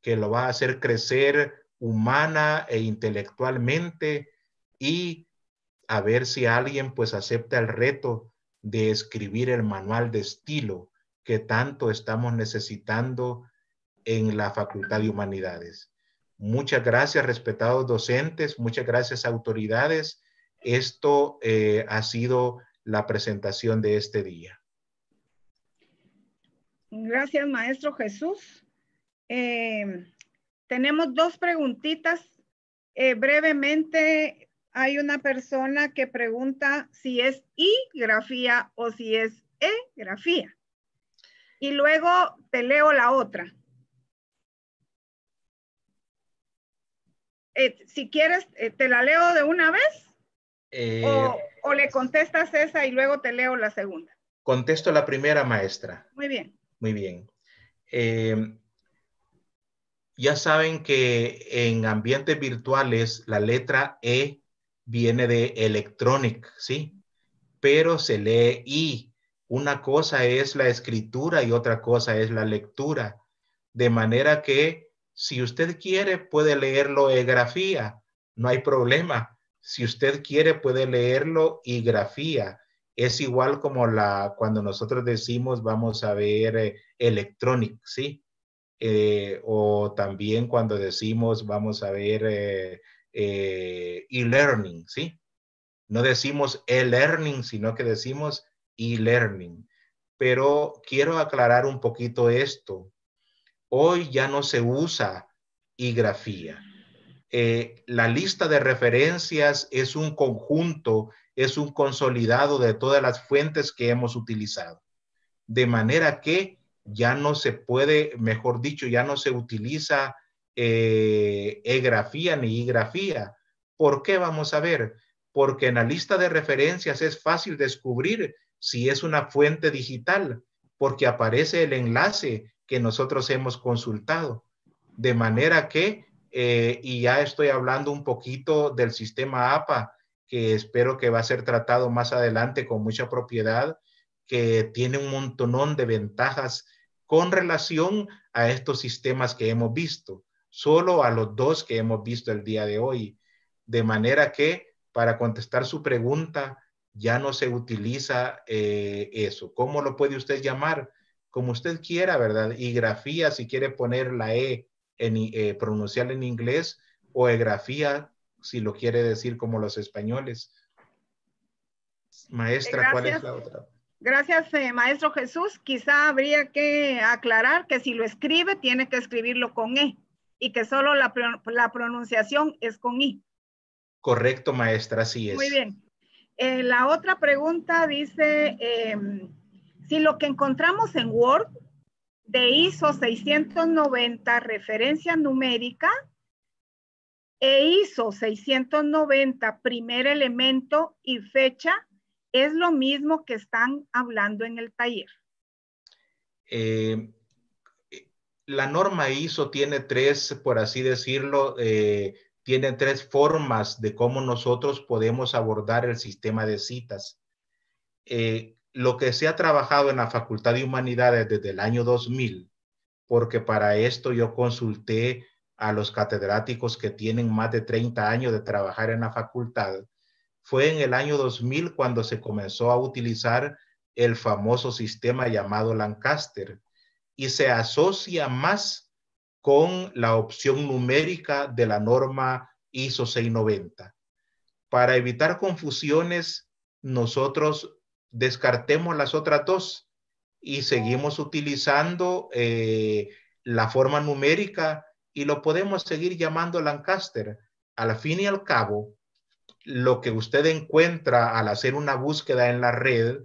Speaker 3: que lo va a hacer crecer humana e intelectualmente y a ver si alguien pues acepta el reto de escribir el manual de estilo que tanto estamos necesitando en la Facultad de Humanidades. Muchas gracias, respetados docentes, muchas gracias, autoridades. Esto eh, ha sido la presentación de este día.
Speaker 1: Gracias, maestro Jesús. Eh, tenemos dos preguntitas. Eh, brevemente, hay una persona que pregunta si es I grafía o si es E grafía. Y luego te leo la otra. Eh, si quieres, eh, te la leo de una vez
Speaker 3: eh, o,
Speaker 1: o, le contestas esa y luego te leo la segunda.
Speaker 3: Contesto la primera, maestra. Muy bien. Muy bien. ya saben que en ambientes virtuales la letra E viene de electronic, ¿sí? Pero se lee I. Una cosa es la escritura y otra cosa es la lectura. De manera que si usted quiere, puede leerlo e grafía, no hay problema. Si usted quiere, puede leerlo y grafía. Es igual como la, cuando nosotros decimos vamos a ver eh, electronic, ¿sí? Eh, o también cuando decimos vamos a ver eh, e-learning, ¿sí? No decimos e-learning, sino que decimos e-learning. Pero quiero aclarar un poquito esto Hoy ya no se usa e la lista de referencias es un conjunto, es un consolidado de todas las fuentes que hemos utilizado. De manera que ya no se puede, mejor dicho, ya no se utiliza eh, e-grafía ni grafía ¿Por qué? Vamos a ver. Porque en la lista de referencias es fácil descubrir si es una fuente digital, porque aparece el enlace que nosotros hemos consultado. De manera que, eh, y ya estoy hablando un poquito del sistema APA, que espero que va a ser tratado más adelante con mucha propiedad, que tiene un montón de ventajas con relación a estos sistemas que hemos visto, solo a los dos que hemos visto el día de hoy. De manera que, para contestar su pregunta, ya no se utiliza eh, eso. ¿Cómo lo puede usted llamar? como usted quiera, ¿verdad? Y grafía, si quiere poner la E, en, eh, pronunciar en inglés, o e-grafía, si lo quiere decir como los españoles. Maestra, ¿cuál es la otra?
Speaker 1: Gracias, eh, maestro Jesús. Quizá habría que aclarar que si lo escribe, tiene que escribirlo con E y que solo la, pronunciación es con I.
Speaker 3: Correcto, maestra, así es. Muy
Speaker 1: bien. Eh, la otra pregunta dice... Em, si lo que encontramos en Word de ISO 690 referencia numérica e ISO 690 primer elemento y fecha es lo mismo que están hablando en el taller.
Speaker 3: Eh, la norma ISO tiene tres, por así decirlo, eh, tiene tres formas de cómo nosotros podemos abordar el sistema de citas. Eh, lo que se ha trabajado en la Facultad de Humanidades desde el año 2000, porque para esto yo consulté a los catedráticos que tienen más de 30 años de trabajar en la facultad, fue en el año 2000 cuando se comenzó a utilizar el famoso sistema llamado Lancaster y se asocia más con la opción numérica de la norma ISO 690. Para evitar confusiones, nosotros descartemos las otras dos y seguimos utilizando eh, la forma numérica y lo podemos seguir llamando Lancaster. Al fin y al cabo, lo que usted encuentra al hacer una búsqueda en la red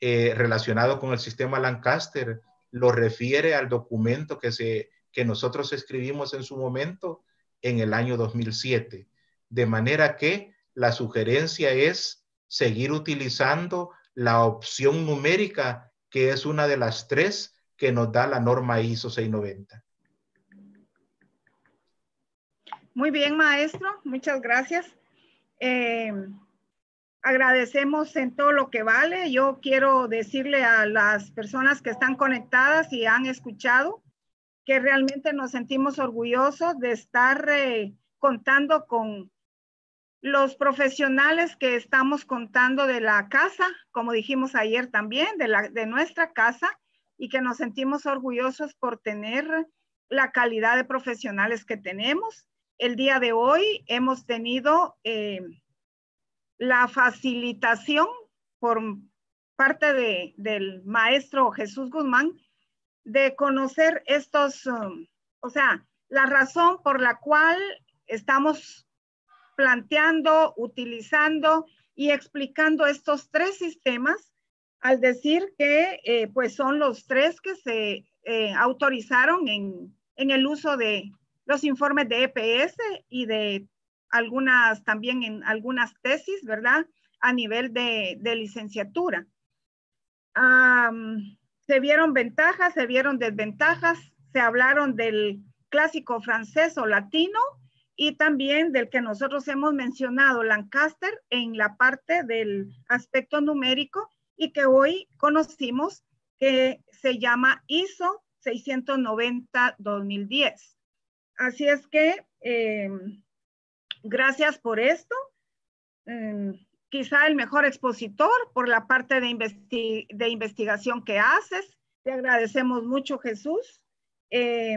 Speaker 3: eh, relacionado con el sistema Lancaster lo refiere al documento que, se, que nosotros escribimos en su momento en el año 2007. De manera que la sugerencia es seguir utilizando la opción numérica, que es una de las tres que nos da la norma ISO 690.
Speaker 1: Muy bien, maestro. Muchas gracias. Eh, agradecemos en todo lo que vale. Yo quiero decirle a las personas que están conectadas y han escuchado que realmente nos sentimos orgullosos de estar eh, contando con los profesionales que estamos contando de la casa, como dijimos ayer también, de, nuestra casa, y que nos sentimos orgullosos por tener la calidad de profesionales que tenemos. El día de hoy hemos tenido eh, la facilitación por parte del maestro Jesús Guzmán de conocer estos, um, o sea, la razón por la cual estamos planteando, utilizando y explicando estos tres sistemas al decir que eh, pues son los tres que se eh, autorizaron en, el uso de los informes de EPS y de algunas también en algunas tesis, ¿verdad? A nivel de, licenciatura. se vieron ventajas, se vieron desventajas, se hablaron del clásico francés o latino, y también del que nosotros hemos mencionado, Lancaster, en la parte del aspecto numérico y que hoy conocimos que se llama ISO 690-2010. Así es que eh, gracias por esto. Em, quizá el mejor expositor por la parte de, de investigación que haces. Te agradecemos mucho, Jesús. Eh,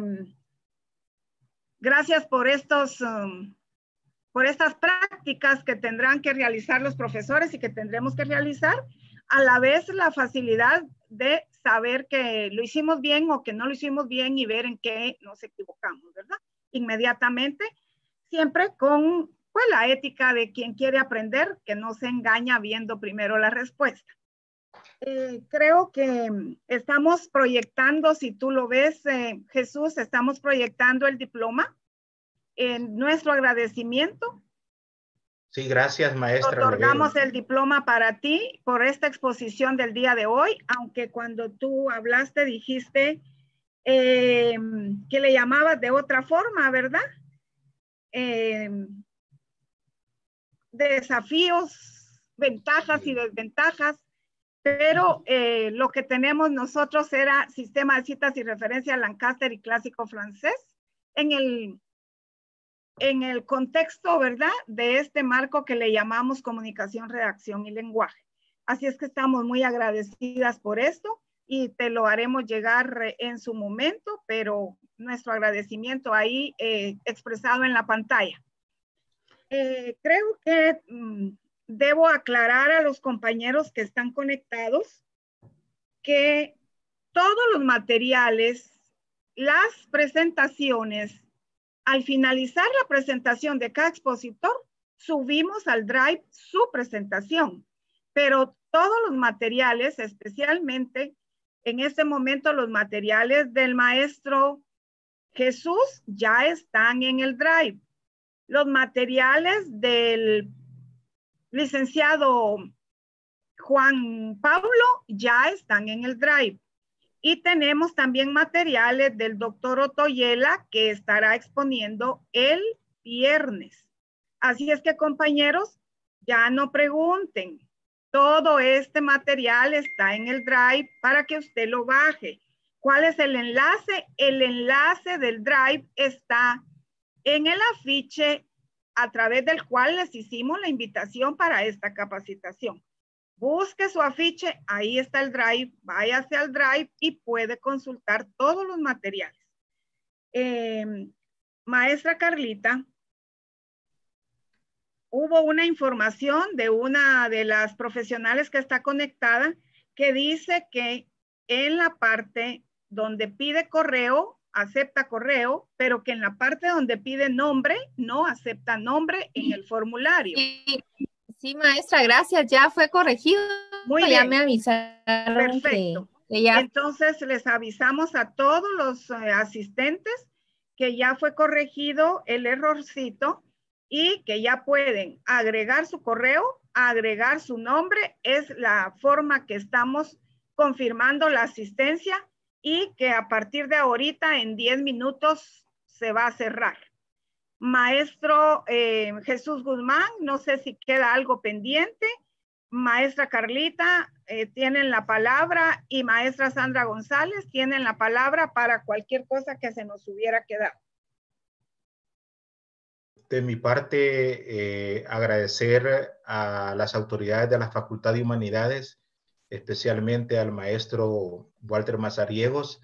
Speaker 1: Gracias por um, por estas prácticas que tendrán que realizar los profesores y que tendremos que realizar, a la vez la facilidad de saber que lo hicimos bien o que no lo hicimos bien y ver en qué nos equivocamos, ¿verdad? Inmediatamente, siempre con pues, la ética de quien quiere aprender, que no se engaña viendo primero la respuesta. Eh, creo que mm, estamos proyectando, si tú lo ves, eh, Jesús, estamos proyectando el diploma en nuestro agradecimiento.
Speaker 3: Sí, gracias, maestra. Otorgamos
Speaker 1: el diploma para ti por esta exposición del día de hoy, aunque cuando tú hablaste dijiste eh, que le llamabas de otra forma, ¿verdad? desafíos, ventajas y desventajas pero eh, lo que tenemos nosotros era sistema de citas y referencia Lancaster y clásico francés en el, en el contexto, ¿verdad?, de este marco que le llamamos comunicación, redacción y lenguaje. Así es que estamos muy agradecidas por esto y te lo haremos llegar eh, en su momento, pero nuestro agradecimiento ahí eh, expresado en la pantalla. creo que mm, debo aclarar a los compañeros que están conectados que todos los materiales, las presentaciones, al finalizar la presentación de cada expositor, subimos al Drive su presentación, pero todos los materiales, especialmente en este momento los materiales del maestro Jesús ya están en el Drive. Los materiales del licenciado Juan Pablo ya están en el drive. Y tenemos también materiales del doctor Otoyela que estará exponiendo el viernes. Así es que compañeros, ya no pregunten. Todo este material está en el drive para que usted lo baje. ¿Cuál es el enlace? El enlace del drive está en el afiche a través del cual les hicimos la invitación para esta capacitación. Busque su afiche, ahí está el drive, váyase al drive y puede consultar todos los materiales. Em, maestra Carlita, hubo una información de una de las profesionales que está conectada que dice que en la parte donde pide correo acepta correo, pero que en la parte donde pide nombre, no acepta nombre en el formulario. Sí,
Speaker 2: maestra, gracias, ya fue corregido. Muy ya me avisaron. Perfecto.
Speaker 1: Entonces les avisamos a todos los eh, asistentes que ya fue corregido el errorcito y que ya pueden agregar su correo, agregar su nombre, es la forma que estamos confirmando la asistencia y que a partir de ahorita en 10 minutos se va a cerrar. Maestro eh, Jesús Guzmán, no sé si queda algo pendiente. Maestra Carlita, eh, tienen la palabra y maestra Sandra González tienen la palabra para cualquier cosa que se nos hubiera quedado.
Speaker 3: De mi parte, eh, agradecer a las autoridades de la Facultad de Humanidades especialmente al maestro Walter Mazariegos.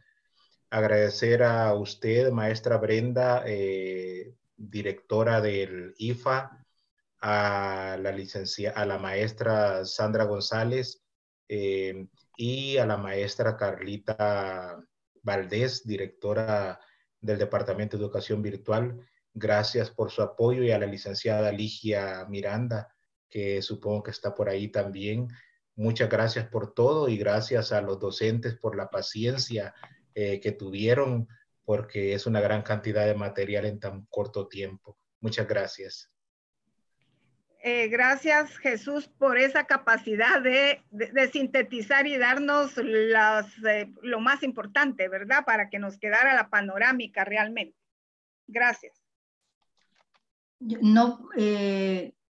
Speaker 3: Agradecer a usted, maestra Brenda, eh, directora del IFA, a la, licenciada, a la maestra Sandra González eh, y a la maestra Carlita Valdés, directora del Departamento de Educación Virtual. Gracias por su apoyo y a la licenciada Ligia Miranda, que supongo que está por ahí también, Muchas gracias por todo y gracias a los docentes por la paciencia eh, que tuvieron, porque es una gran cantidad de material en tan corto tiempo. Muchas gracias.
Speaker 1: Eh, gracias Jesús por esa capacidad de, sintetizar y darnos eh, lo más importante, ¿verdad? Para que nos quedara la panorámica realmente. Gracias.
Speaker 2: No,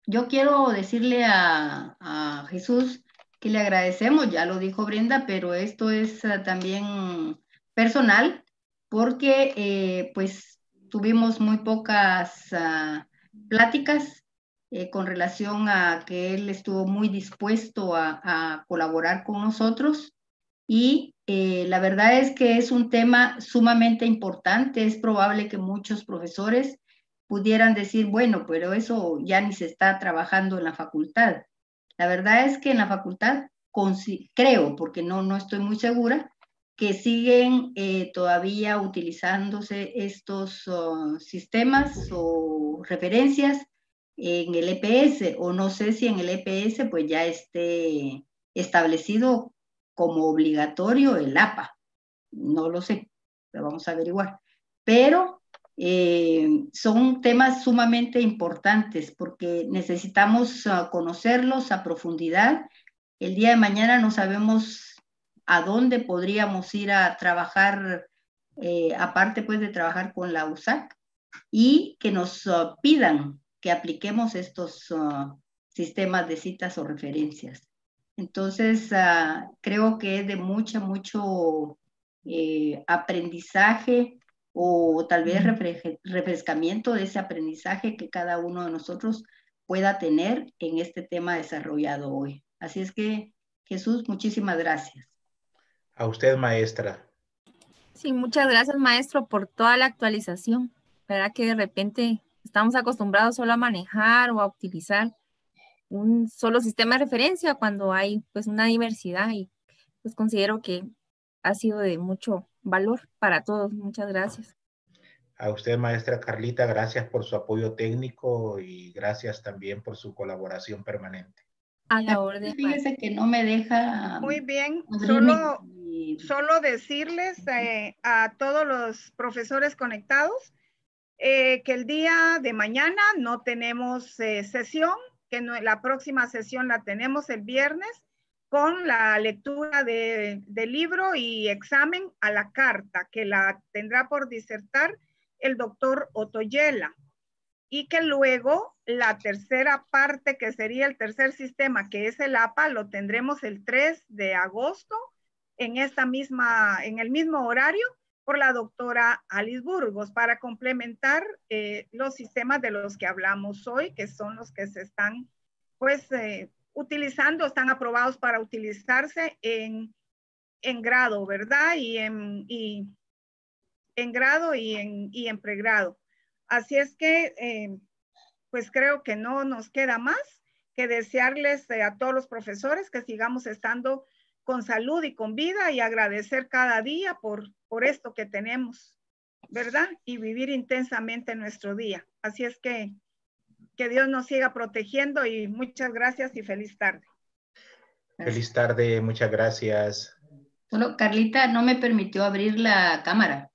Speaker 2: yo quiero decirle a Jesús le agradecemos, ya lo dijo Brenda, pero esto es ah, también personal porque eh, pues tuvimos muy pocas ah, pláticas eh, con relación a que él estuvo muy dispuesto a, colaborar con nosotros y eh, la verdad es que es un tema sumamente importante, es probable que muchos profesores pudieran decir, bueno, pero eso ya ni se está trabajando en la facultad. La verdad es que en la facultad creo, porque no, no estoy muy segura, que siguen eh, todavía utilizándose estos sistemas o referencias en el EPS, o no sé si en el EPS pues ya esté establecido como obligatorio el APA. No lo sé, lo vamos a averiguar. Pero eh, son temas sumamente importantes porque necesitamos ah, conocerlos a profundidad. El día de mañana no sabemos a dónde podríamos ir a trabajar, eh, aparte pues de trabajar con la USAC, y que nos ah, pidan que apliquemos estos ah, sistemas de citas o referencias. Entonces, creo que es de mucha mucho eh, aprendizaje o tal vez refrescamiento de ese aprendizaje que cada uno de nosotros pueda tener en este tema desarrollado hoy. Así es que, Jesús, muchísimas gracias.
Speaker 3: A usted, maestra.
Speaker 2: Sí, muchas gracias, maestro, por toda la actualización. Verá que de repente estamos acostumbrados solo a manejar o a utilizar un solo sistema de referencia cuando hay pues una diversidad y pues considero que ha sido de mucho valor para todos. Muchas gracias.
Speaker 3: A usted, maestra Carlita, gracias por su apoyo técnico y gracias también por su colaboración permanente.
Speaker 2: A la orden. Pues, fíjese que no me deja. Muy bien, solo,
Speaker 1: solo decirles eh, a todos los profesores conectados eh, que el día de mañana no tenemos eh, sesión, que la próxima sesión la tenemos el viernes con la lectura de, libro y examen a la carta que la tendrá por disertar el doctor Otoyela y que luego la tercera parte que sería el tercer sistema que es el APA lo tendremos el 3 de agosto en esta misma en el mismo horario por la doctora Alice Burgos para complementar eh, los sistemas de los que hablamos hoy que son los que se están pues eh, utilizando, están aprobados para utilizarse en, grado, ¿verdad? Y en, grado y en, pregrado. Así es que, eh, pues creo que no nos queda más que desearles eh, a todos los profesores que sigamos estando con salud y con vida y agradecer cada día por, por esto que tenemos, ¿verdad? Y vivir intensamente nuestro día. Así es que que Dios nos siga protegiendo y muchas gracias
Speaker 2: y feliz tarde.
Speaker 3: Feliz tarde, muchas gracias.
Speaker 2: Solo Carlita no me permitió abrir la cámara.